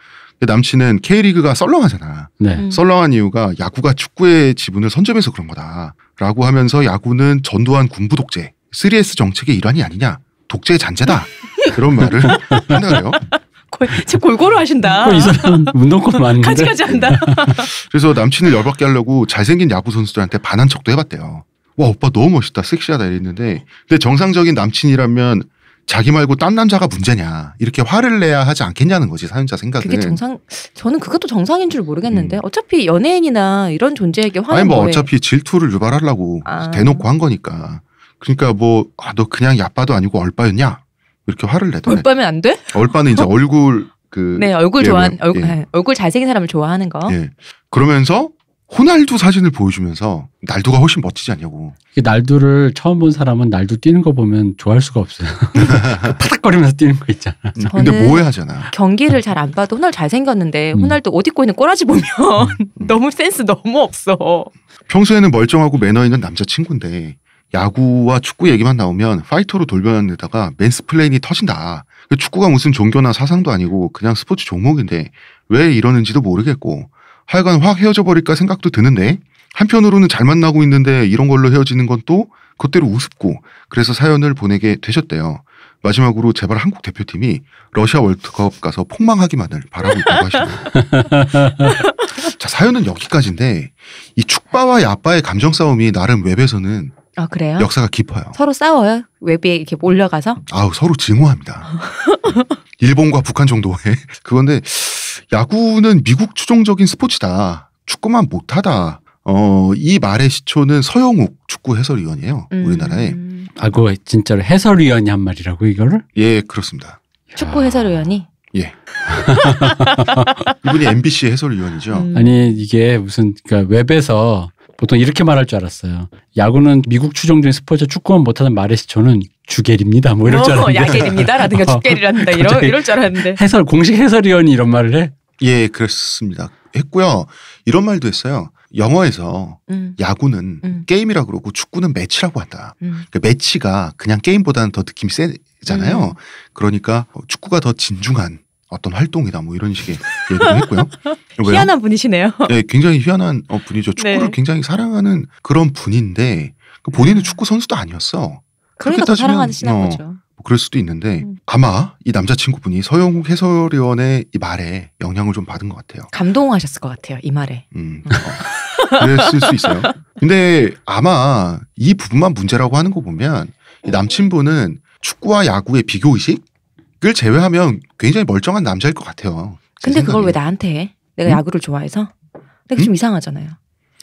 남친은 K리그가 썰렁하잖아. 네. 음. 썰렁한 이유가 야구가 축구의 지분을 선점해서 그런 거다라고 하면서 야구는 전두환 군부 독재, 3S 정책의 일환이 아니냐 독재 잔재다 그런 말을 하다네요참 골고루 하신다. 그 이 사람 운동권 많은데. 가지가지 한다. 그래서 남친을 열받게 하려고 잘생긴 야구 선수들한테 반한 척도 해봤대요. 와 오빠 너무 멋있다 섹시하다 이랬는데 근데 정상적인 남친이라면 자기 말고 딴 남자가 문제냐 이렇게 화를 내야 하지 않겠냐는 거지 사연자 생각은 그게 정상 저는 그것도 정상인 줄 모르겠는데 음. 어차피 연예인이나 이런 존재에게 화는 아니 뭐 어차피 질투를 유발하려고 아. 대놓고 한 거니까 그러니까 뭐, 아, 너 그냥 야빠도 아니고 얼빠였냐? 이렇게 화를 내더래. 얼빠면 안 돼? 얼빠는 이제 얼굴 그. 네, 얼굴 예, 뭐, 좋아한, 얼굴, 예. 네, 얼굴 잘생긴 사람을 좋아하는 거. 예. 그러면서 호날두 사진을 보여주면서 날두가 훨씬 멋지지 않냐고. 날두를 처음 본 사람은 날두 뛰는 거 보면 좋아할 수가 없어요. 파닥거리면서 뛰는 거 있잖아. 근데 뭐해 하잖아. 경기를 잘 안 봐도 호날두 잘생겼는데 음. 호날두 옷 입고 있는 꼬라지 보면 음. 음. 너무 센스 너무 없어. 평소에는 멀쩡하고 매너 있는 남자친구인데 야구와 축구 얘기만 나오면 파이터로 돌변하다가 맨스플레인이 터진다. 그 축구가 무슨 종교나 사상도 아니고 그냥 스포츠 종목인데 왜 이러는지도 모르겠고 하여간 확 헤어져 버릴까 생각도 드는데 한편으로는 잘 만나고 있는데 이런 걸로 헤어지는 건 또 그때로 우습고 그래서 사연을 보내게 되셨대요. 마지막으로 제발 한국 대표팀이 러시아 월드컵 가서 폭망하기만을 바라고 있다고 하시네요. 자 사연은 여기까지인데 이 축바와 야빠의 감정 싸움이 나름 웹에서는 아 그래요? 역사가 깊어요. 서로 싸워요? 외비에 이렇게 몰려가서? 아 서로 증오합니다. 일본과 북한 정도의 그건데 야구는 미국 추종적인 스포츠다. 축구만 못하다. 어, 이 말의 시초는 서영욱 축구 해설위원이에요. 음. 우리나라에. 아고 진짜로 해설위원이 한 말이라고 이거를? 예, 그렇습니다. 축구 해설위원이? 예. 이분이 MBC 해설위원이죠. 음. 아니 이게 무슨 그러니까 웹에서 보통 이렇게 말할 줄 알았어요. 야구는 미국 추종 적인 스포츠 축구만 못하는 말에서 저는 주겔입니다. 뭐 이럴 어, 줄 알았는데. 야겔입니다라든가 어, 주겔이라든가 이런 이럴 줄 알았는데. 해설 공식 해설위원이 이런 말을 해? 예, 그렇습니다. 했고요. 이런 말도 했어요. 영어에서 음. 야구는 음. 게임이라 고 그러고 축구는 매치라고 한다. 음. 그러니까 매치가 그냥 게임보다는 더 느낌이 세잖아요. 음. 그러니까 어, 축구가 더 진중한 어떤 활동이다 뭐 이런 식의 얘기를 했고요. 희한한 분이시네요. 네, 굉장히 희한한 어, 분이죠. 축구를 네. 굉장히 사랑하는 그런 분인데 그 본인은 음. 축구 선수도 아니었어. 그러니까 더 사랑하시는 어, 거죠. 뭐 그럴 수도 있는데 음. 아마 이 남자친구분이 서영욱 해설위원의 이 말에 영향을 좀 받은 것 같아요. 감동하셨을 것 같아요. 이 말에. 음, 음. 어, 그랬을 수 있어요. 근데 아마 이 부분만 문제라고 하는 거 보면 이 음. 남친분은 축구와 야구의 비교 의식 그걸 제외하면 굉장히 멀쩡한 남자일 것 같아요. 근데 그걸 왜 나한테 해? 내가 음? 야구를 좋아해서? 근데 좀 음? 이상하잖아요.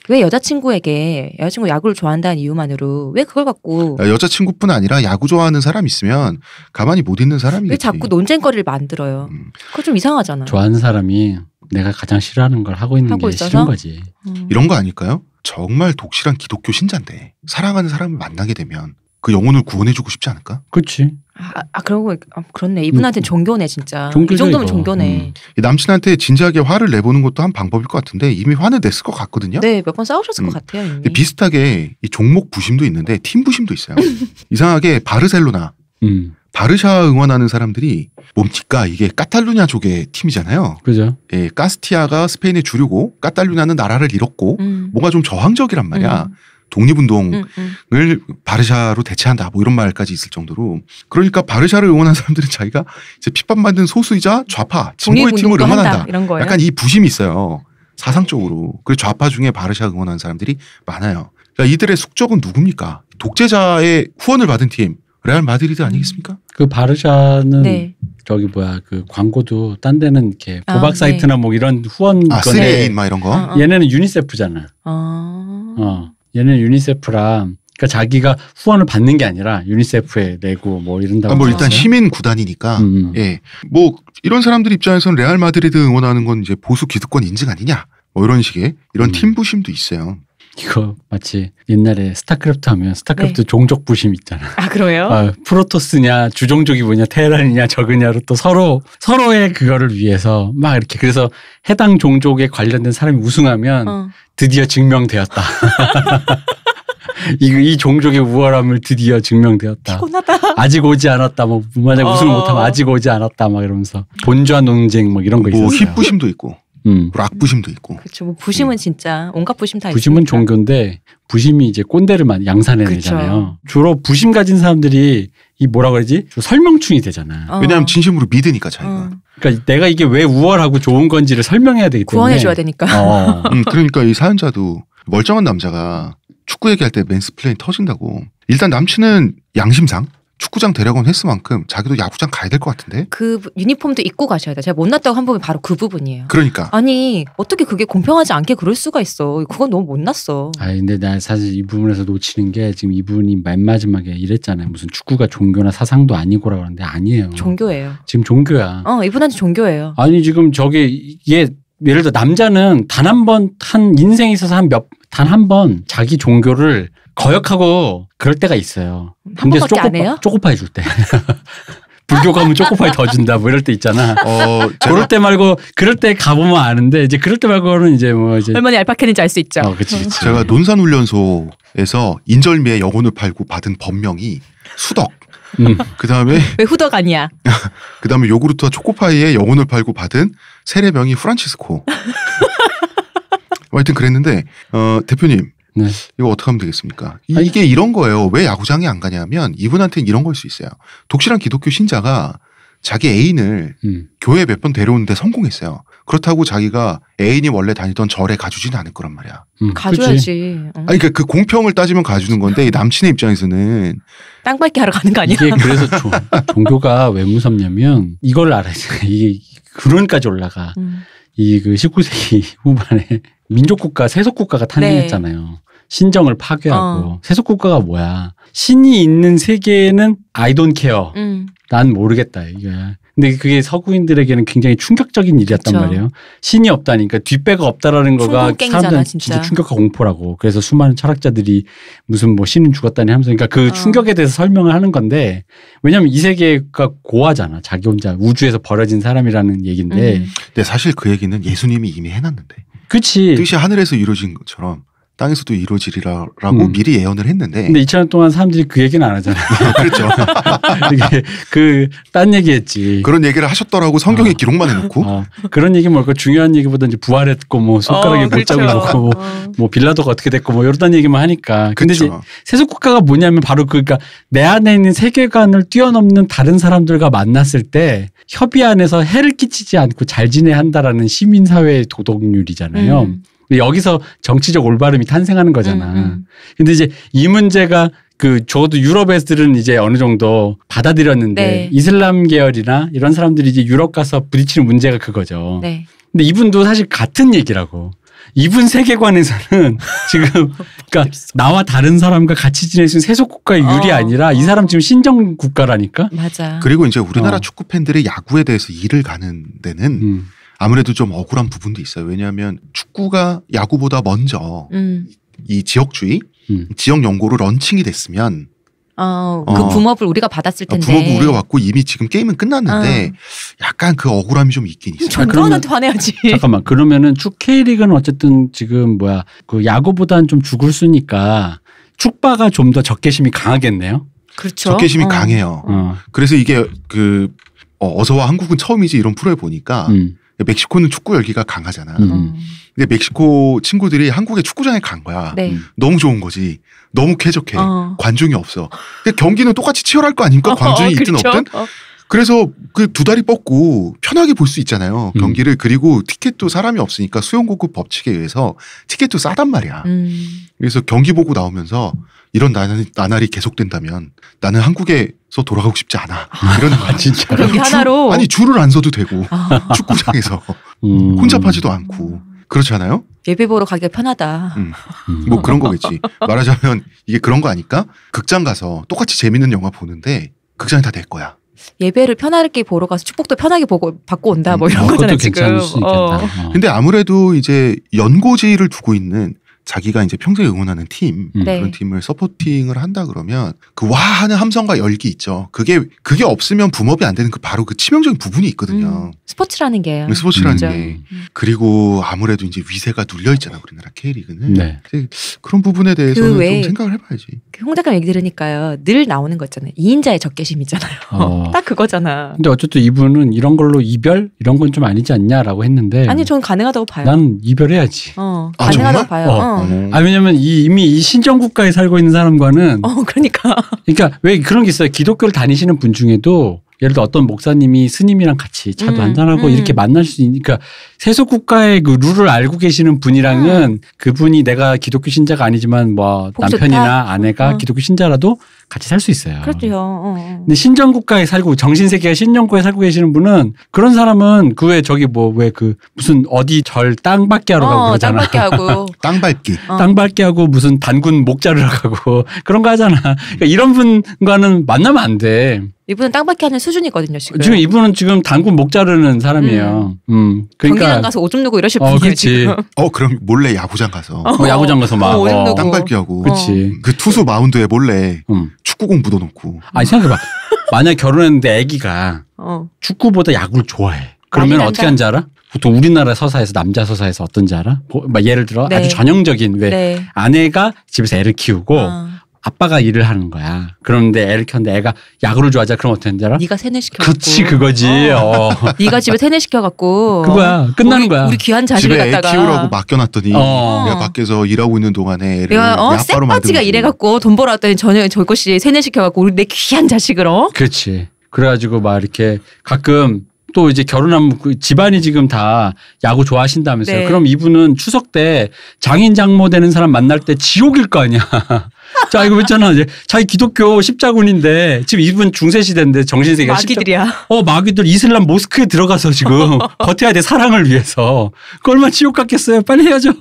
왜 여자친구에게 여자친구 야구를 좋아한다는 이유만으로 왜 그걸 갖고 아, 여자친구뿐 아니라 야구 좋아하는 사람 있으면 가만히 못 있는 사람이왜 자꾸 논쟁거리를 만들어요 음. 그거 좀 이상하잖아요 좋아하는 사람이 내가 가장 싫어하는 걸 하고 있는 하고 게 있어서? 싫은 거지 음. 이런 거 아닐까요 정말 독실한 기독교 신자인데 사랑하는 사람을 만나게 되면 그 영혼을 구원해주고 싶지 않을까 그렇지 아, 아 그러고 아, 그렇네 이분한테 음. 종교네 진짜 종교죠, 이 정도면 이 종교네 음. 남친한테 진지하게 화를 내보는 것도 한 방법일 것 같은데 이미 화는 냈을 것 같거든요 네몇 번 싸우셨을 음. 것 같아요 이미. 비슷하게 이 종목 부심도 있는데 팀 부심도 있어요 이상하게 바르셀로나 음. 바르샤 응원하는 사람들이 몸치까 이게 카탈루냐 쪽의 팀이잖아요. 그죠? 예, 카스티아가 스페인의 주류고 카탈루냐는 나라를 잃었고 음. 뭔가 좀 저항적이란 말이야. 음. 독립운동을 음, 음, 바르샤로 대체한다 뭐 이런 말까지 있을 정도로 그러니까 바르샤를 응원한 사람들은 자기가 이제 핍박받는 소수이자 좌파 진보의 팀을 응원한다 이런 거예요? 약간 이 부심이 있어요 사상적으로 그리고 좌파 중에 바르샤 응원하는 사람들이 많아요 그러니까 이들의 숙적은 누굽니까 독재자의 후원을 받은 팀 레알 마드리드 아니겠습니까? 음. 그 바르샤는 네. 저기 뭐야 그 광고도 딴 데는 이렇게 아, 도박 네. 사이트나 네. 뭐 이런 후원 아, 쓰레인 막 이런 거. 아, 아. 얘네는 유니세프잖아. 아. 어. 얘는 유니세프랑 그러니까 자기가 후원을 받는 게 아니라 유니세프에 내고 뭐 이런다고. 아, 뭐 일단 시민 구단이니까 음, 음. 예. 뭐 이런 사람들 입장에서는 레알 마드리드 응원하는 건 이제 보수 기득권 인증 아니냐. 뭐 이런 식의 이런 음. 팀 부심도 있어요. 이거 마치 옛날에 스타크래프트 하면 스타크래프트 네. 종족 부심 있잖아. 아 그래요? 어, 프로토스냐 주종족이 뭐냐 테란이냐 적으냐로또 서로 서로의 그거를 위해서 막 이렇게 그래서 해당 종족에 관련된 사람이 우승하면 어. 드디어 증명되었다. 이, 이 종족의 우월함을 드디어 증명되었다. 피곤하다. 아직 오지 않았다. 뭐 만약 우승을 어. 못하면 아직 오지 않았다. 막 이러면서 본좌 논쟁 뭐 이런 거 뭐 있었어요. 뭐 힙부심도 있고. 음. 락 부심도 있고. 그렇죠. 뭐 부심은 음. 진짜 온갖 부심 다 부심은 있으니까. 종교인데 부심이 이제 꼰대를 많이 양산해내잖아요. 그렇죠. 주로 부심 가진 사람들이 이 뭐라 그러지? 설명충이 되잖아. 어. 왜냐하면 진심으로 믿으니까 자기가. 어. 그러니까 내가 이게 왜 우월하고 좋은 건지를 설명해야 되기 때문에 구원해줘야 되니까. 어. 음, 그러니까 이 사연자도 멀쩡한 남자가 축구 얘기할 때 맨스플레인 터진다고. 일단 남친은 양심상 축구장 데려온 가 했을 만큼 자기도 야구장 가야 될 것 같은데 그 유니폼도 입고 가셔야 돼 제가 못났다고 한 부분이 바로 그 부분이에요 그러니까 아니 어떻게 그게 공평하지 않게 그럴 수가 있어 그건 너무 못났어 아니 근데 나 사실 이 부분에서 놓치는 게 지금 이분이 맨 마지막에 이랬잖아요 무슨 축구가 종교나 사상도 아니고라 그러는데 아니에요 종교예요 지금 종교야 어 이분한테 종교예요 아니 지금 저기 얘 예를 들어 남자는 단 한 번 한 인생에 있어서 한몇 단한번 자기 종교를 거역하고 그럴 때가 있어요. 군대에서 쪼꼬파, 쪼꼬파 해줄 때. 불교 가면 쪼코파이더 준다 뭐 이럴 때 있잖아. 어, 그럴 때 말고 그럴 때 가보면 아는데 이제 그럴 때 말고는 이제 뭐 이제 얼마나 얄팍했는지 알수 있죠. 어, 그치, 그치. 제가 논산훈련소에서 인절미의 영혼을 팔고 받은 법명이 수덕. 음. 그 다음에 왜 후덕 아니야? 그 다음에 요구르트와 초코파이의 영혼을 팔고 받은 세례명이 프란치스코. 뭐 하여튼 그랬는데 어 대표님 네. 이거 어떻게 하면 되겠습니까? 이, 이게 이런 거예요. 왜 야구장에 안 가냐면 이분한테는 이런 걸 수 있어요. 독실한 기독교 신자가 자기 애인을 음. 교회 몇 번 데려오는데 성공했어요. 그렇다고 자기가 애인이 원래 다니던 절에 가주진 않을 거란 말이야. 음, 가줘야지. 응. 어. 아니 그러니까 그 공평을 따지면 가주는 건데 남친의 입장에서는 땅 밟기 하러 가는 거 아니야? 이게 그래서 조, 종교가 왜 무섭냐면 이걸 알아야 돼. 이게 그런까지 올라가. 음. 이그 19세기 후반에 민족국가, 세속국가가 탄생했잖아요. 네. 신정을 파괴하고 어. 세속국가가 뭐야? 신이 있는 세계에는 I don't care. 음. 난 모르겠다 이게. 근데 그게 서구인들에게는 굉장히 충격적인 일이었단 그쵸. 말이에요. 신이 없다니까 뒷배가 없다라는 거가 사람들은 진짜. 진짜. 충격과 공포라고. 그래서 수많은 철학자들이 무슨 뭐 신은 죽었다니 하면서 그러니까 그 어. 충격에 대해서 설명을 하는 건데 왜냐면 이 세계가 고하잖아. 자기 혼자 우주에서 버려진 사람이라는 얘긴데 음. 근데 사실 그 얘기는 예수님이 이미 해놨는데. 그치. 뜻이 하늘에서 이루어진 것처럼 땅에서도 이루어지리라라고 음. 미리 예언을 했는데. 근데 2천년 동안 사람들이 그 얘기는 안 하잖아요. 그렇죠. 그딴 얘기했지. 그런 얘기를 하셨더라고 성경에 어. 기록만 해놓고. 어. 그런 얘기 뭘까 뭐 그 중요한 얘기보다 이제 부활했고 뭐 손가락에 어, 못 그렇죠. 고뭐 어. 뭐 빌라도가 어떻게 됐고 뭐 이런 얘기만 하니까. 근데 그렇죠. 이제 세속국가가 뭐냐면 바로 그니까내 그러니까 안에 있는 세계관을 뛰어넘는 다른 사람들과 만났을 때 협의 안에서 해를 끼치지 않고 잘지내 한다라는 시민사회의 도덕률이잖아요. 음. 여기서 정치적 올바름이 탄생하는 거잖아. 음, 음, 근데 이제 이 문제가 그 적어도 유럽 애들은 이제 어느 정도 받아들였는데 네. 이슬람 계열이나 이런 사람들이 이제 유럽 가서 부딪히는 문제가 그거죠. 네. 근데 이분도 사실 같은 얘기라고. 이분 세계관에서는 지금 그러니까 나와 다른 사람과 같이 지내수는 세속 국가의 율이 아. 어. 아니라 이 사람 지금 신정 국가라니까. 맞아. 그리고 이제 우리나라 어. 축구 팬들의 야구에 대해서 일을 가는 데는 음. 아무래도 좀 억울한 부분도 있어요. 왜냐하면 축구가 야구보다 먼저 음. 이 지역주의, 음. 지역 연고로 런칭이 됐으면 어, 그 어, 붐업을 우리가 받았을 텐데. 붐업을 우리가 받고 이미 지금 게임은 끝났는데 어. 약간 그 억울함이 좀 있긴 있어요. 전도한테 아, 화내야지. 잠깐만. 그러면은 축 K리그는 어쨌든 지금 뭐야 그야구보단좀 죽을 수니까 축바가 좀 더 적개심이 강하겠네요. 그렇죠. 적개심이 어. 강해요. 어. 그래서 이게 그 어, 어서와 한국은 처음이지 이런 프로에 보니까 음. 멕시코는 축구 열기가 강하잖아. 음. 근데 멕시코 친구들이 한국에 축구장에 간 거야. 네. 음. 너무 좋은 거지. 너무 쾌적해. 어. 관중이 없어. 근데 경기는 똑같이 치열할 거 아닙니까? 어, 관중이 어, 있든 그렇죠? 없든. 어. 그래서 그 두 다리 뻗고 편하게 볼 수 있잖아요. 음. 경기를 그리고 티켓도 사람이 없으니까 수용 공급 법칙에 의해서 티켓도 싸단 말이야. 음. 그래서 경기 보고 나오면서 이런 나날이, 나날이 계속된다면 나는 한국에서 돌아가고 싶지 않아. 이런는 거야. 아, 진짜. 그게 하나로. 아니, 줄을 안 서도 되고. 아. 축구장에서. 음. 혼잡하지도 않고. 그렇지않아요 예배 보러 가기가 편하다. 음. 음. 뭐 그런 거겠지. 말하자면 이게 그런 거 아닐까? 극장 가서 똑같이 재밌는 영화 보는데 극장이 다 될 거야. 예배를 편하게 보러 가서 축복도 편하게 보고 받고 온다 뭐 음. 이런 어, 거잖아요 지금. 어. 근데 아무래도 이제 연고지를 두고 있는 자기가 이제 평생 응원하는 팀 음. 네. 그런 팀을 서포팅을 한다 그러면 그 와 하는 함성과 열기 있죠. 그게 그게 없으면 붐업이 안 되는 그 바로 그 치명적인 부분이 있거든요. 음. 스포츠라는 게 네, 스포츠라는 음. 게 음. 그리고 아무래도 이제 위세가 눌려 있잖아 우리나라 K리그는 네. 그런 부분에 대해서는 그좀 생각을 해봐야지. 그 홍 작가 얘기 들으니까요 늘 나오는 거 있잖아요. 이인자의 적개심 있잖아요. 어. 딱 그거잖아. 근데 어쨌든 이분은 이런 걸로 이별 이런 건 좀 아니지 않냐라고 했는데 아니 저는 가능하다고 봐요. 난 이별해야지. 어, 아, 가능하다고 아, 봐요. 어. 어. 음. 아 왜냐면 이, 이미 이 신정 국가에 살고 있는 사람과는 어 그러니까 그러니까 왜 그런 게 있어요. 기독교를 다니시는 분 중에도 예를 들어 어떤 목사님이 스님이랑 같이 차도 음, 한잔하고 음. 이렇게 만날 수 있으니까 그러니까 세속 국가의 그 룰을 알고 계시는 분이랑은 음. 그분이 내가 기독교 신자가 아니지만 뭐 복수타? 남편이나 아내가 어. 기독교 신자라도 같이 살 수 있어요. 그렇죠. 어, 어. 근데 신정 국가에 살고 정신 세계가 신정 국가에 살고 계시는 분은 그런 사람은 그외 저기 뭐 왜 그 무슨 어디 절 땅밟기 하러 가고 어, 그러잖아. 땅밟기 하고 땅밟기. 어. 땅밟기 하고 무슨 단군 목 자르러 가고 그런 거 하잖아. 그러니까 이런 분과는 만나면 안 돼. 이분은 땅밖에 하는 수준이거든요 지금. 지금 이분은 지금 당구목 자르는 사람이에요. 음. 음. 그러니까 경기장 가서 오줌 누고 이러실 어, 분이에요 지금. 어 그럼 몰래 야구장 가서. 어, 뭐 야구장 가서 막 어, 어. 땅밟기하고. 어. 그렇그 투수 마운드에 몰래 음. 축구공 묻어놓고. 아니 생각해봐. 만약 결혼했는데 아기가 어. 축구보다 야구를 좋아해. 그러면 어떻게 한지 알아? 보통 우리나라 서사에서 남자 서사에서 어떤지 알아? 뭐, 예를 들어 네. 아주 전형적인 왜 네. 아내가 집에서 애를 키우고. 아빠가 일을 하는 거야. 그런데 애를 키웠는데 애가 야구를 좋아하자 그럼 어떻게 되라? 네가 세뇌시켜. 그렇지 그거지. 어. 어. 네가 집에 세뇌시켜 갖고. 그거야. 끝나는 우리, 거야. 우리 귀한 자식 을에 갖다가. 애 키우라고 맡겨놨더니 어. 내가 밖에서 일하고 있는 동안에 애를 내가 어, 쌩빠지가 이래 갖고 돈 벌어왔더니 전혀 저것이 세뇌시켜 갖고 우리 내 귀한 자식으로 어? 그렇지. 그래가지고 막 이렇게 가끔 또 이제 결혼하면 그 집안이 지금 다 야구 좋아하신다면서요. 네. 그럼 이분은 추석 때 장인 장모 되는 사람 만날 때 지옥일 거 아니야. 자, 이거 있잖아. 이제 자기 기독교 십자군인데 지금 이분 중세시대인데 정신세계가 마귀들이야. 십자... 어, 마귀들 이슬람 모스크에 들어가서 지금 버텨야 돼. 사랑을 위해서. 그 얼마나 지옥 같겠어요. 빨리 해야죠.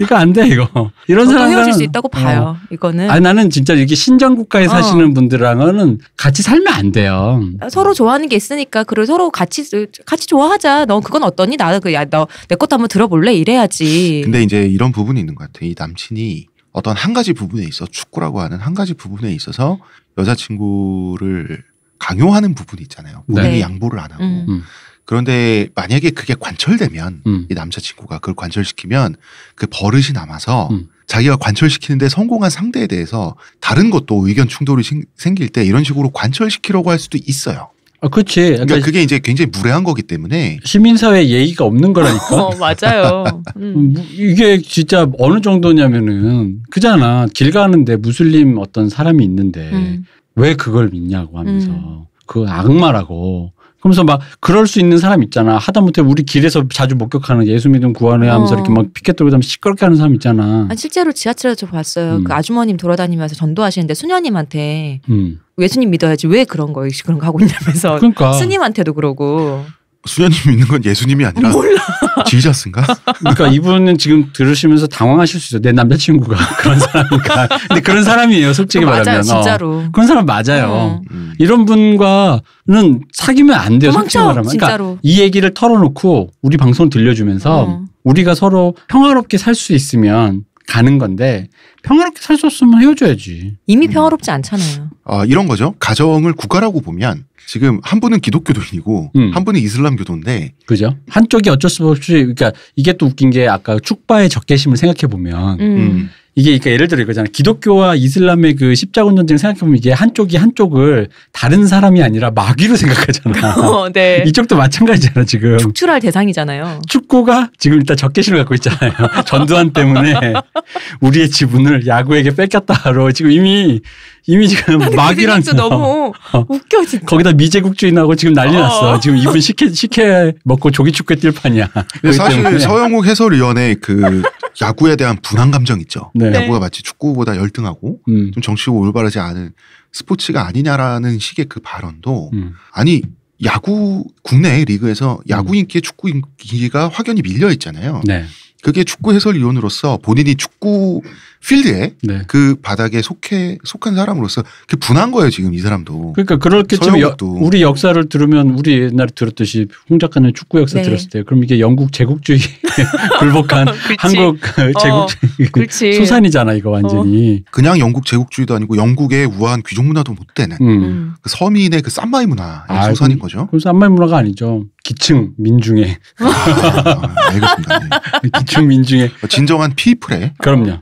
이거 안 돼, 이거. 이런 사람. 헤어질 수 있다고 어. 봐요. 어. 이거는. 아니, 나는 진짜 이렇게 신장국가에 어. 사시는 분들랑은 같이 살면 안 돼요. 아, 서로 좋아하는 게 있으니까 그리고 서로 같이 같이 좋아하자. 너 그건 어떠니? 나 그 야 너 내 것도 한번 들어볼래? 이래야지. 근데 이제 이런 부분이 있는 것 같아. 이 남친이 어떤 한 가지 부분에 있어 축구라고 하는 한 가지 부분에 있어서 여자친구를 강요하는 부분이 있잖아요. 네. 본인이 네. 양보를 안 하고. 음. 그런데 만약에 그게 관철되면 음. 이 남자친구가 그걸 관철시키면 그 버릇이 남아서 음. 자기가 관철시키는데 성공한 상대에 대해서 다른 것도 의견 충돌이 생, 생길 때 이런 식으로 관철시키려고 할 수도 있어요. 아, 그렇지. 그러니까, 그러니까 그게 이제 굉장히 무례한 거기 때문에 시민사회 예의가 없는 거라니까. 어, 맞아요. 음. 음. 이게 진짜 어느 정도냐면은 그잖아. 길 가는데 무슬림 어떤 사람이 있는데 음. 왜 그걸 믿냐고 하면서 음. 그 악마라고 그러면서 막 그럴 수 있는 사람 있잖아. 하다못해 우리 길에서 자주 목격하는 예수 믿음 구하네 하면서 어. 이렇게 막 피켓 돌고 다니면 시끄럽게 하는 사람 있잖아. 아니, 실제로 지하철에서 봤어요. 음. 그 아주머님 돌아다니면서 전도하시는데 수녀님한테 음. 예수님 믿어야지 왜 그런 거 그런 거 하고 있냐면서 그러니까. 스님한테도 그러고. 수녀님 있는 건 예수님이 아니라 몰라. 지자스인가? 그러니까 이분은 지금 들으시면서 당황하실 수 있어요. 내 남자친구가 그런 사람이니까. 근데 그런 사람이에요. 솔직히 맞아요, 말하면. 어. 진짜로. 어. 그런 사람 맞아요. 음. 음. 이런 분과는 사귀면 안 돼요. 도망쳐, 솔직히 말하면. 그러니까 이 얘기를 털어놓고 우리 방송 들려주면서 어. 우리가 서로 평화롭게 살 수 있으면 가는 건데 평화롭게 살 수 없으면 헤어져야지. 이미 음. 평화롭지 음. 않잖아요. 아, 이런 거죠. 가정을 국가라고 보면 지금 한 분은 기독교도인이고 음. 한 분은 이슬람교도인데 그죠? 한쪽이 어쩔 수 없이 그러니까 이게 또 웃긴 게 아까 축바의 적개심을 생각해 보면 음. 음. 이게 그러니까 예를 들어 이거잖아요. 기독교와 이슬람의 그 십자군 전쟁 생각해보면 이게 한쪽이 한쪽을 다른 사람이 아니라 마귀로 생각하잖아. 어, 네. 이쪽도 마찬가지잖아 지금. 축출할 대상이잖아요. 축구가 지금 일단 적개심을 갖고 있잖아요. 전두환 때문에 우리의 지분을 야구에게 뺏겼다로 지금 이미 이미 지가 막이랑 그 너무 웃겨 어. 진짜. 거기다 미제국주의하고 지금 난리 어. 났어. 지금 이분 식혜 식혜 먹고 조기 축구 뛸 판이야. 사실 서영욱 해설위원의 그 야구에 대한 분한 감정 있죠. 네. 야구가 마치 축구보다 열등하고 음. 좀 정치고 올바르지 않은 스포츠가 아니냐라는 식의 그 발언도 음. 아니 야구 국내 리그에서 야구 인기에 축구 인기가 확연히 밀려 있잖아요. 네. 그게 축구 해설 위원으로서 본인이 축구 필드에 네. 그 바닥에 속해 속한 사람으로서 그 분한 거예요 지금 이 사람도. 그러니까 그렇겠지만 우리 역사를 들으면 우리 옛날에 들었듯이 홍 작가는 축구 역사 네. 들었을 때 그럼 이게 영국 제국주의 굴복한 한국 어, 제국주의 어, 소산이잖아 이거 완전히. 어. 그냥 영국 제국주의도 아니고 영국의 우아한 귀족 문화도 못 되는 음. 음. 그 서민의 그 쌈마이 문화 아, 소산인 거죠. 그 쌈마이 문화가 아니죠. 기층 민중의 아, 알겠습니다. 네. 기층 민중의 진정한 피플에 그럼요.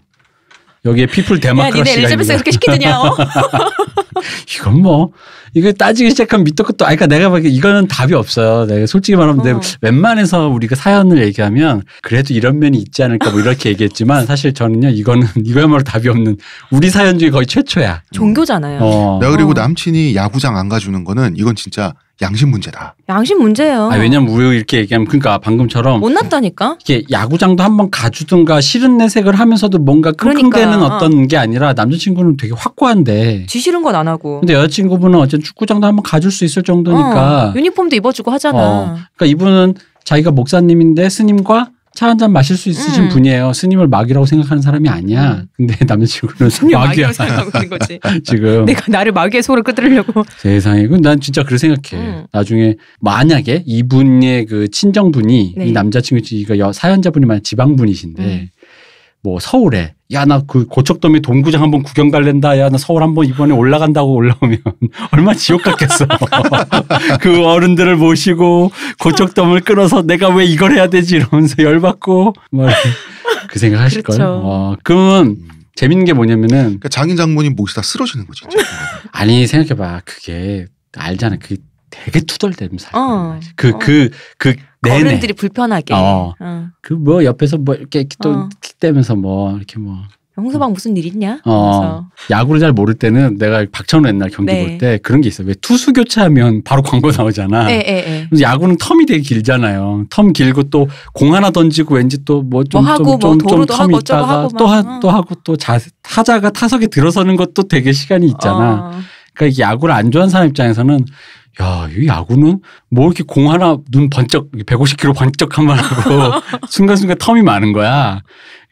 여기에 피플 대마크라시가 야, 니네 엘리자베스 그렇게 시키느냐? 이건 뭐 이거 따지기 시작하면 밑도 끝도 아니 그러니까 내가 보기에 이거는 답이 없어요. 내가 솔직히 말하면 어. 웬만해서 우리가 사연을 얘기하면 그래도 이런 면이 있지 않을까 뭐 이렇게 얘기했지만 사실 저는요 이거는 이거야말로 답이 없는 우리 사연 중에 거의 최초야. 종교잖아요. 어. 내가 네, 그리고 어. 남친이 야구장 안 가주는 거는 이건 진짜 양심 문제다. 양심 문제예요. 아, 왜냐면 우리 이렇게 얘기하면 그러니까 방금처럼 못 났다니까. 이게 야구장도 한번 가주든가 싫은 내색을 하면서도 뭔가 끙끙대는 그러니까. 어떤 게 아니라 남자친구는 되게 확고한데. 지 싫은 건 안 하고. 근데 여자친구분은 어쨌든 축구장도 한번 가줄 수 있을 정도니까. 어, 유니폼도 입어주고 하잖아. 어, 그러니까 이분은 자기가 목사님인데 스님과 차 한 잔 마실 수 있으신 음. 분이에요. 스님을 막이라고 생각하는 사람이 아니야. 음. 근데 남자친구는 스님 막이야. 막이라고 생각하는 거지. 지금 내가 나를 막의 속으로 끄들려고. 세상에, 그난 진짜 그렇게 생각해. 음. 나중에 만약에 이분의 그 친정분이 네. 이 남자친구가 사연자분이 만약 지방분이신데. 음. 뭐 서울에 야 나 그 고척돔에 동구장 한번 구경 갈랜다 야 나 서울 한번 이번에 올라간다고 올라오면 얼마 지옥 같겠어 그 어른들을 모시고 고척돔을 끌어서 내가 왜 이걸 해야 되지 이러면서 열받고 뭐그 생각하실 그렇죠. 어, 그러면 재밌는 게 뭐냐면은 그러니까 장인 장모님 몫이 다 쓰러지는 거지 아니 생각해봐 그게 알잖아 그 되게 투덜대면서 어. 그그 어. 그, 그 어른들이 불편하게. 어. 어. 그 뭐 옆에서 뭐 이렇게 또 어. 킥대면서 뭐 이렇게 뭐. 홍서방 무슨 일 있냐? 어. 야구를 잘 모를 때는 내가 박찬호 옛날 경기 네. 볼때 그런 게 있어요. 왜 투수 교체하면 바로 광고 나오잖아. 에, 에, 에. 그래서 야구는 텀이 되게 길잖아요. 텀 길고 또 공 하나 던지고 왠지 또 뭐좀 뭐, 뭐 좀, 좀, 뭐 좀, 텀 있다가 또, 하, 어. 또 하고 또 자, 타자가 타석에 들어서는 것도 되게 시간이 있잖아. 어. 그러니까 야구를 안 좋아하는 사람 입장에서는 야, 이 야구는 뭐 이렇게 공 하나 눈 번쩍 150km 번쩍한만 하고 순간순간 텀이 많은 거야.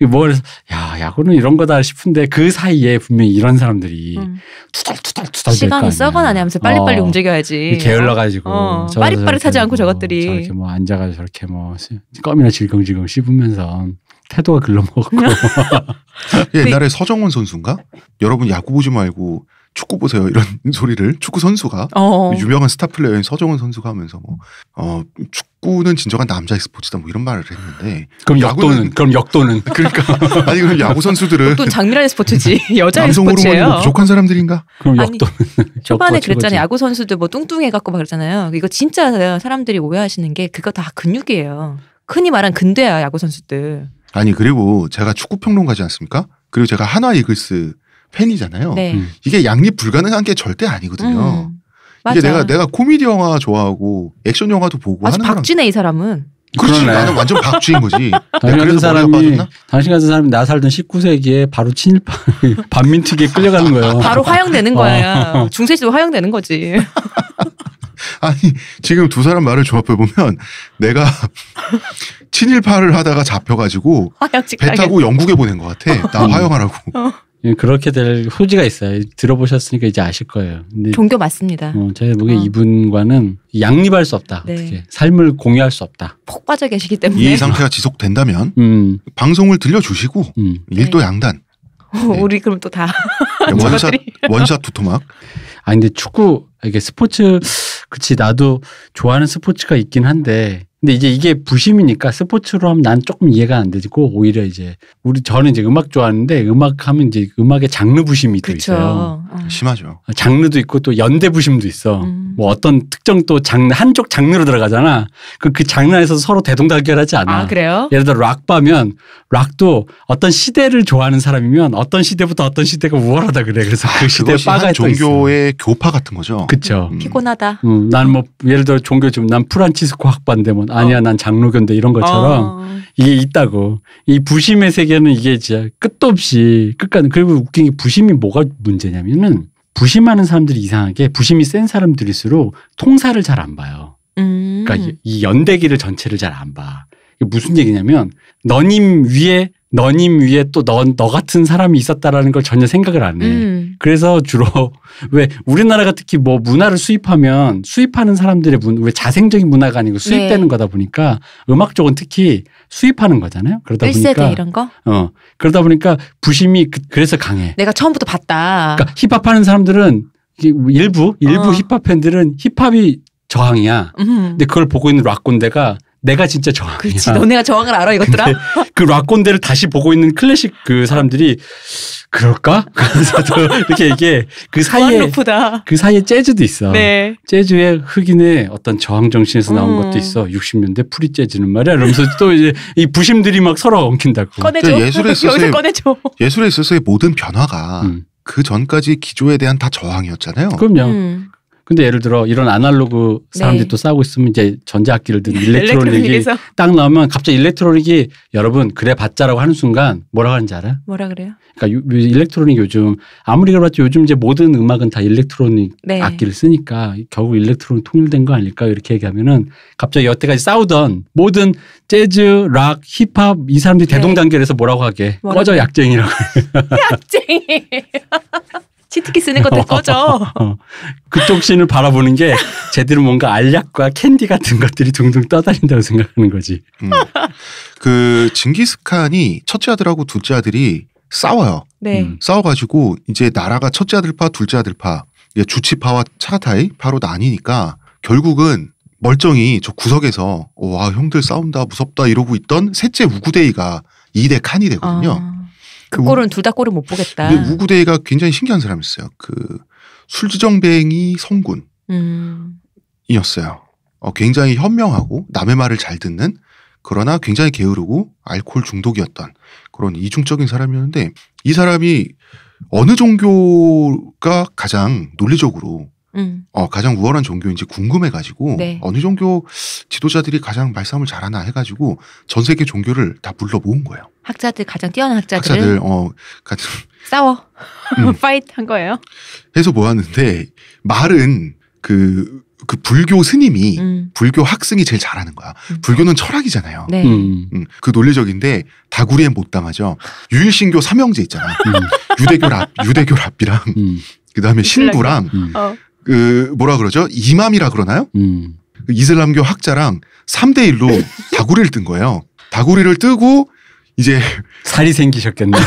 뭘, 야, 야구는 이런 거다 싶은데 그 사이에 분명히 이런 사람들이 음. 투덜투덜 투덜 시간이 썩어나네 하면서 빨리빨리 어, 움직여야지. 게을러가지고. 어, 빠릿빠릿하지 뭐 않고 저것들이. 저렇게 뭐 앉아가지고 저렇게 뭐 껌이나 질겅질겅 씹으면서 태도가 글러먹었고. 옛날에 네. 서정훈 선수인가? 여러분 야구 보지 말고 축구 보세요 이런 소리를 축구 선수가 어어. 유명한 스타 플레이어인 서정훈 선수가 하면서 뭐 어, 축구는 진정한 남자의 스포츠다 뭐 이런 말을 했는데 그럼 야구는, 역도는 그럼 역도는 그러니까 아니 그럼 야구 선수들은 또 장미란의 스포츠지 여자의 스포츠예요 뭐 부족한 사람들인가 그럼 역도는 아니, 초반에 그랬잖아요 야구 선수들 뭐 뚱뚱해 갖고 막그잖아요 이거 진짜 사람들이 오해하시는 게 그거 다 근육이에요 흔히 말한 근대야 야구 선수들 아니 그리고 제가 축구 평론가지 않습니까 그리고 제가 한화 이글스 팬이잖아요. 네. 음. 이게 양립 불가능한 게 절대 아니거든요. 음. 이게 내가 내가 코미디 영화 좋아하고 액션 영화도 보고 하는 박진해 이 사람은. 그렇지 그러네. 나는 완전 박쥐인 거지. 당신 같은 사람이 당신 같은 사람이 나 살던 19세기에 바로 친일파 반민특위에 끌려가는 거예요. 바로 화형되는 거야. 어. 중세시대 화형되는 거지. 아니 지금 두 사람 말을 조합해 보면 내가 친일파를 하다가 잡혀가지고 배 타고 영국에 보낸 것 같아. 나 화영하라고. 어. 어. 예, 그렇게 될후지가 있어요. 들어보셨으니까 이제 아실 거예요. 근데 종교 맞습니다. 어, 제가 보기에 어. 아. 이분과는 양립할 수 없다. 네. 어떻게 삶을 공유할 수 없다. 폭 빠져 계시기 때문에 이 상태가 지속된다면 음. 방송을 들려주시고 음. 일도 네. 양단. 어, 네. 우리 그럼 또 다. 원샷 원샷 두토막. 아 근데 축구 이게 스포츠 그치 나도 좋아하는 스포츠가 있긴 한데 근데 이제 이게 부심이니까 스포츠로 하면 난 조금 이해가 안 되고 오히려 이제 우리 저는 이제 음악 좋아하는데 음악 하면 이제 음악의 장르 부심이 그쵸. 있어요. 어. 심하죠. 어, 장르도 있고 또 연대 부심도 있어. 음. 뭐 어떤 특정 또 장르 한쪽 장르로 들어가잖아. 그, 그 장르 에서 서로 대동단결하지 않아. 아, 그래요? 예를 들어 락바면 락도 어떤 시대를 좋아하는 사람이면 어떤 시대부터 어떤 시대가 우월하다 그래. 그래서 아, 그 시대 빠가 종교의 교파 같은 거죠. 그렇죠. 음. 피곤하다. 음, 나는 뭐 예를 들어 종교 좀난 프란치스코 학반인데 뭐 아니야 어. 난 장로교인데 이런 것처럼 아. 이게 있다고 이 부심의 세계는 이게 진짜 끝도 없이 끝까지 그리고 웃긴 게 부심이 뭐가 문제냐면은 부심하는 사람들이 이상하게 부심이 센 사람들일수록 통사를 잘 안 봐요. 음. 그러니까 이 연대기를 전체를 잘 안 봐. 이게 무슨 얘기냐면 너님 위에 너님 위에 또너 너 같은 사람이 있었다라는 걸 전혀 생각을 안 해. 음. 그래서 주로 왜 우리나라가 특히 뭐 문화를 수입하면 수입하는 사람들의 문, 왜 자생적인 문화가 아니고 수입되는 네. 거다 보니까 음악 쪽은 특히 수입하는 거잖아요. 그러다 1세대 보니까 이런 거? 어. 그러다 보니까 부심이 그, 래서 강해. 내가 처음부터 봤다. 그러니까 힙합 하는 사람들은 일부 일부 어. 힙합 팬들은 힙합이 저항이야. 음. 근데 그걸 보고 있는 락 군대가 내가 진짜 저항이야. 그렇 너네가 저항을 알아 이것들아. 그 락꼰대를 다시 보고 있는 클래식 그 사람들이 그럴까? 그래서 이렇게 이게 그 사이에 그 사이에 재즈도 있어. 네. 재즈의 흑인의 어떤 저항 정신에서 나온 음. 것도 있어. 60년대 프리 재즈는 말이야. 이러면서 또 이제 이 부심들이 막 서로 엉킨다고. 꺼내줘. 예술에 있어서의 꺼내줘. 예술에 있어서의 모든 변화가 음. 그 전까지 기조에 대한 다 저항이었잖아요. 그럼요. 음. 근데 예를 들어 이런 아날로그 네. 사람들이 네. 또 싸우고 있으면 이제 전자악기를 든 일렉트로닉이 딱 나오면 갑자기 일렉트로닉이 여러분 그래 봤자라고 하는 순간 뭐라고 하는지 알아? 뭐라 그래요? 그러니까 요, 일렉트로닉 요즘 아무리 그래봤자 요즘 이제 모든 음악은 다 일렉트로닉 네. 악기를 쓰니까 결국 일렉트로닉 통일된 거 아닐까 이렇게 얘기하면은 갑자기 여태까지 싸우던 모든 재즈, 락, 힙합 이 사람들이 네. 대동단결해서 뭐라고 하게 뭐라 꺼져 약쟁이라고. 약쟁이. 치트키 쓰는 것도 꺼져. 그쪽 씬을 바라보는 게 제대로 뭔가 알약과 캔디 같은 것들이 둥둥 떠다닌다고 생각하는 거지. 음. 그 징기스칸이 첫째 아들하고 둘째 아들이 싸워요. 네. 음. 싸워가지고 이제 나라가 첫째 아들파, 둘째 아들파, 주치파와 차타이 바로 나뉘니까 결국은 멀쩡히 저 구석에서 어, 와 형들 싸운다 무섭다 이러고 있던 셋째 우구데이가 이대 칸이 되거든요. 아. 그 꼴은 둘 다 꼴을 못 보겠다. 우구대가 굉장히 신기한 사람이었어요. 그 술지정뱅이 성군. 이었어요. 어, 굉장히 현명하고 남의 말을 잘 듣는 그러나 굉장히 게으르고 알코올 중독이었던 그런 이중적인 사람이었는데 이 사람이 어느 종교가 가장 논리적으로 음. 어, 가장 우월한 종교인지 궁금해가지고 네. 어느 종교 지도자들이 가장 말씀을 잘하나 해가지고 전 세계 종교를 다 불러 모은 거예요. 학자들 가장 뛰어난 학자들 학자들 어 가장 싸워 음. 파이트한 거예요. 해서 모았는데 말은 그그 그 불교 스님이 음. 불교 학승이 제일 잘하는 거야. 음. 불교는 철학이잖아요. 네. 음. 음. 그 논리적인데 다구리엔 못 당하죠. 유일신교 삼형제 있잖아. 유대교 랍 유대교 랍비랑 그다음에 신부랑 음. 어. 그 뭐라 그러죠? 이맘이라 그러나요? 음. 그 이슬람교 학자랑 3대 1로 다구리를 뜬 거예요. 다구리를 뜨고 이제 살이 생기셨겠네.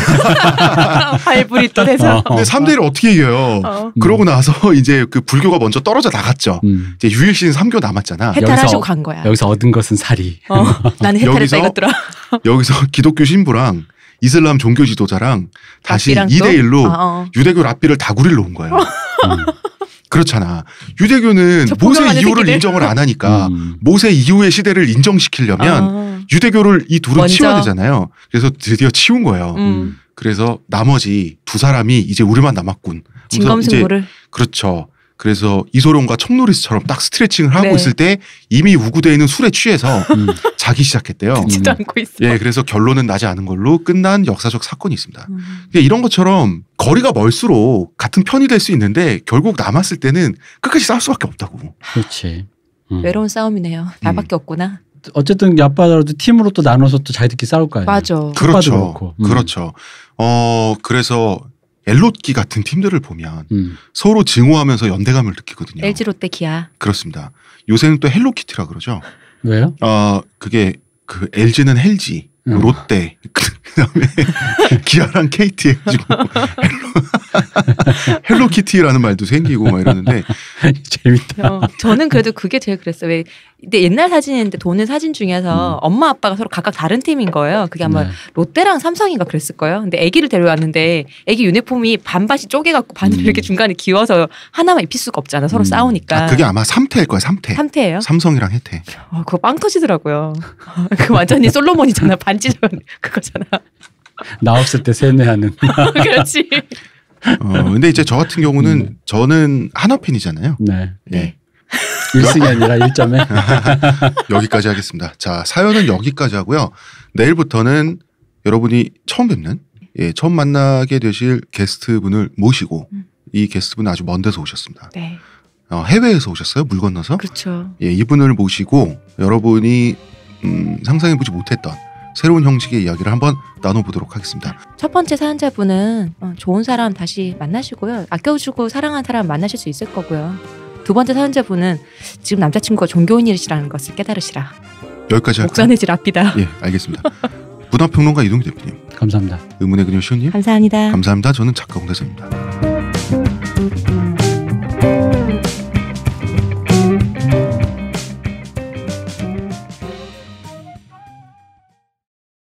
발부리또 해서. 근데 3대 1 어떻게 이겨요? 어. 그러고 나서 이제 그 불교가 먼저 떨어져 나갔죠. 음. 이제 유일신 3교 남았잖아. 해탈하시고 간 거야. 어, 여기서 얻은 것은 살이. 어, 나는 해탈했다 이것들아. 여기서 기독교 신부랑 이슬람 종교 지도자랑 다시 2대 1로 아, 어. 유대교 랍비를 다구리를 놓은 거예요. 어. 음. 그렇잖아. 유대교는 모세 이후를 인정을 안 하니까 음. 모세 이후의 시대를 인정시키려면 아. 유대교를 이 둘은 먼저? 치워야 되잖아요. 그래서 드디어 치운 거예요. 음. 그래서 나머지 두 사람이 이제 우리만 남았군. 진검승부를 그렇죠. 그래서 이소룡과 청노리스처럼 딱 스트레칭을 하고 네. 있을 때 이미 우구대에 는 술에 취해서 음. 자기 시작했대요. 듣지도 음. 않고 있어. 예, 그래서 결론은 나지 않은 걸로 끝난 역사적 사건이 있습니다. 음. 근데 이런 것처럼 거리가 멀수록 같은 편이 될 수 있는데 결국 남았을 때는 끝까지 싸울 수밖에 없다고. 그렇지. 음. 외로운 싸움이네요. 나밖에 음. 없구나. 어쨌든 아빠라도 팀으로 또 나눠서 또 잘 듣기 싸울 거예요. 맞아. 그렇죠. 음. 그렇죠. 어 그래서 엘롯기 같은 팀들을 보면 음. 서로 증오하면서 연대감을 느끼거든요. LG 롯데 기아. 그렇습니다. 요새는 또 헬로키티라 그러죠. 왜요? 어, 그게 그 LG는 헬지, 음. 롯데 그다음에 기아랑 KT 해가지고 헬로, 헬로키티라는 말도 생기고 막 이러는데 재밌다. 어, 저는 그래도 그게 제일 그랬어요. 왜 근데 옛날 사진인데 도는 사진 중에서 음. 엄마 아빠가 서로 각각 다른 팀인 거예요. 그게 아마 네. 롯데랑 삼성인가 그랬을 거예요. 근데 아기를 데려왔는데 아기 유니폼이 반반씩 쪼개갖고 반을 음. 이렇게 중간에 기워서 하나만 입힐 수가 없잖아. 서로 음. 싸우니까. 아, 그게 아마 삼태일 거예 삼태. 삼태예요? 삼성이랑 해태. 어, 그거 빵 터지더라고요. 그 완전히 솔로몬이잖아. 안찢어버 그거잖아. 나 없을 때 세뇌하는. 그렇지. 어, 근데 이제 저 같은 경우는 음. 저는 한화팬이잖아요. 네. 예. 1승이 아니라 1점에. 여기까지 하겠습니다. 자, 사연은 여기까지 하고요. 내일부터는 여러분이 처음 뵙는, 예, 처음 만나게 되실 게스트분을 모시고, 음. 이 게스트분은 아주 먼 데서 오셨습니다. 네. 어, 해외에서 오셨어요? 물 건너서? 그렇죠. 예, 이분을 모시고 여러분이 음, 상상해보지 못했던 새로운 형식의 이야기를 한번 나눠보도록 하겠습니다. 첫 번째 사연자분은 어, 좋은 사람 다시 만나시고요. 아껴주고 사랑한 사람 만나실 수 있을 거고요. 두 번째 사연자분은 지금 남자친구가 종교인이시라는 것을 깨달으시라. 여기까지 할까요? 목전의질 앞이다. 예, 알겠습니다. 문화평론가 이동기 대표님. 감사합니다. 의문의 그녀 시온님. 감사합니다. 감사합니다. 저는 작가 홍대선입니다.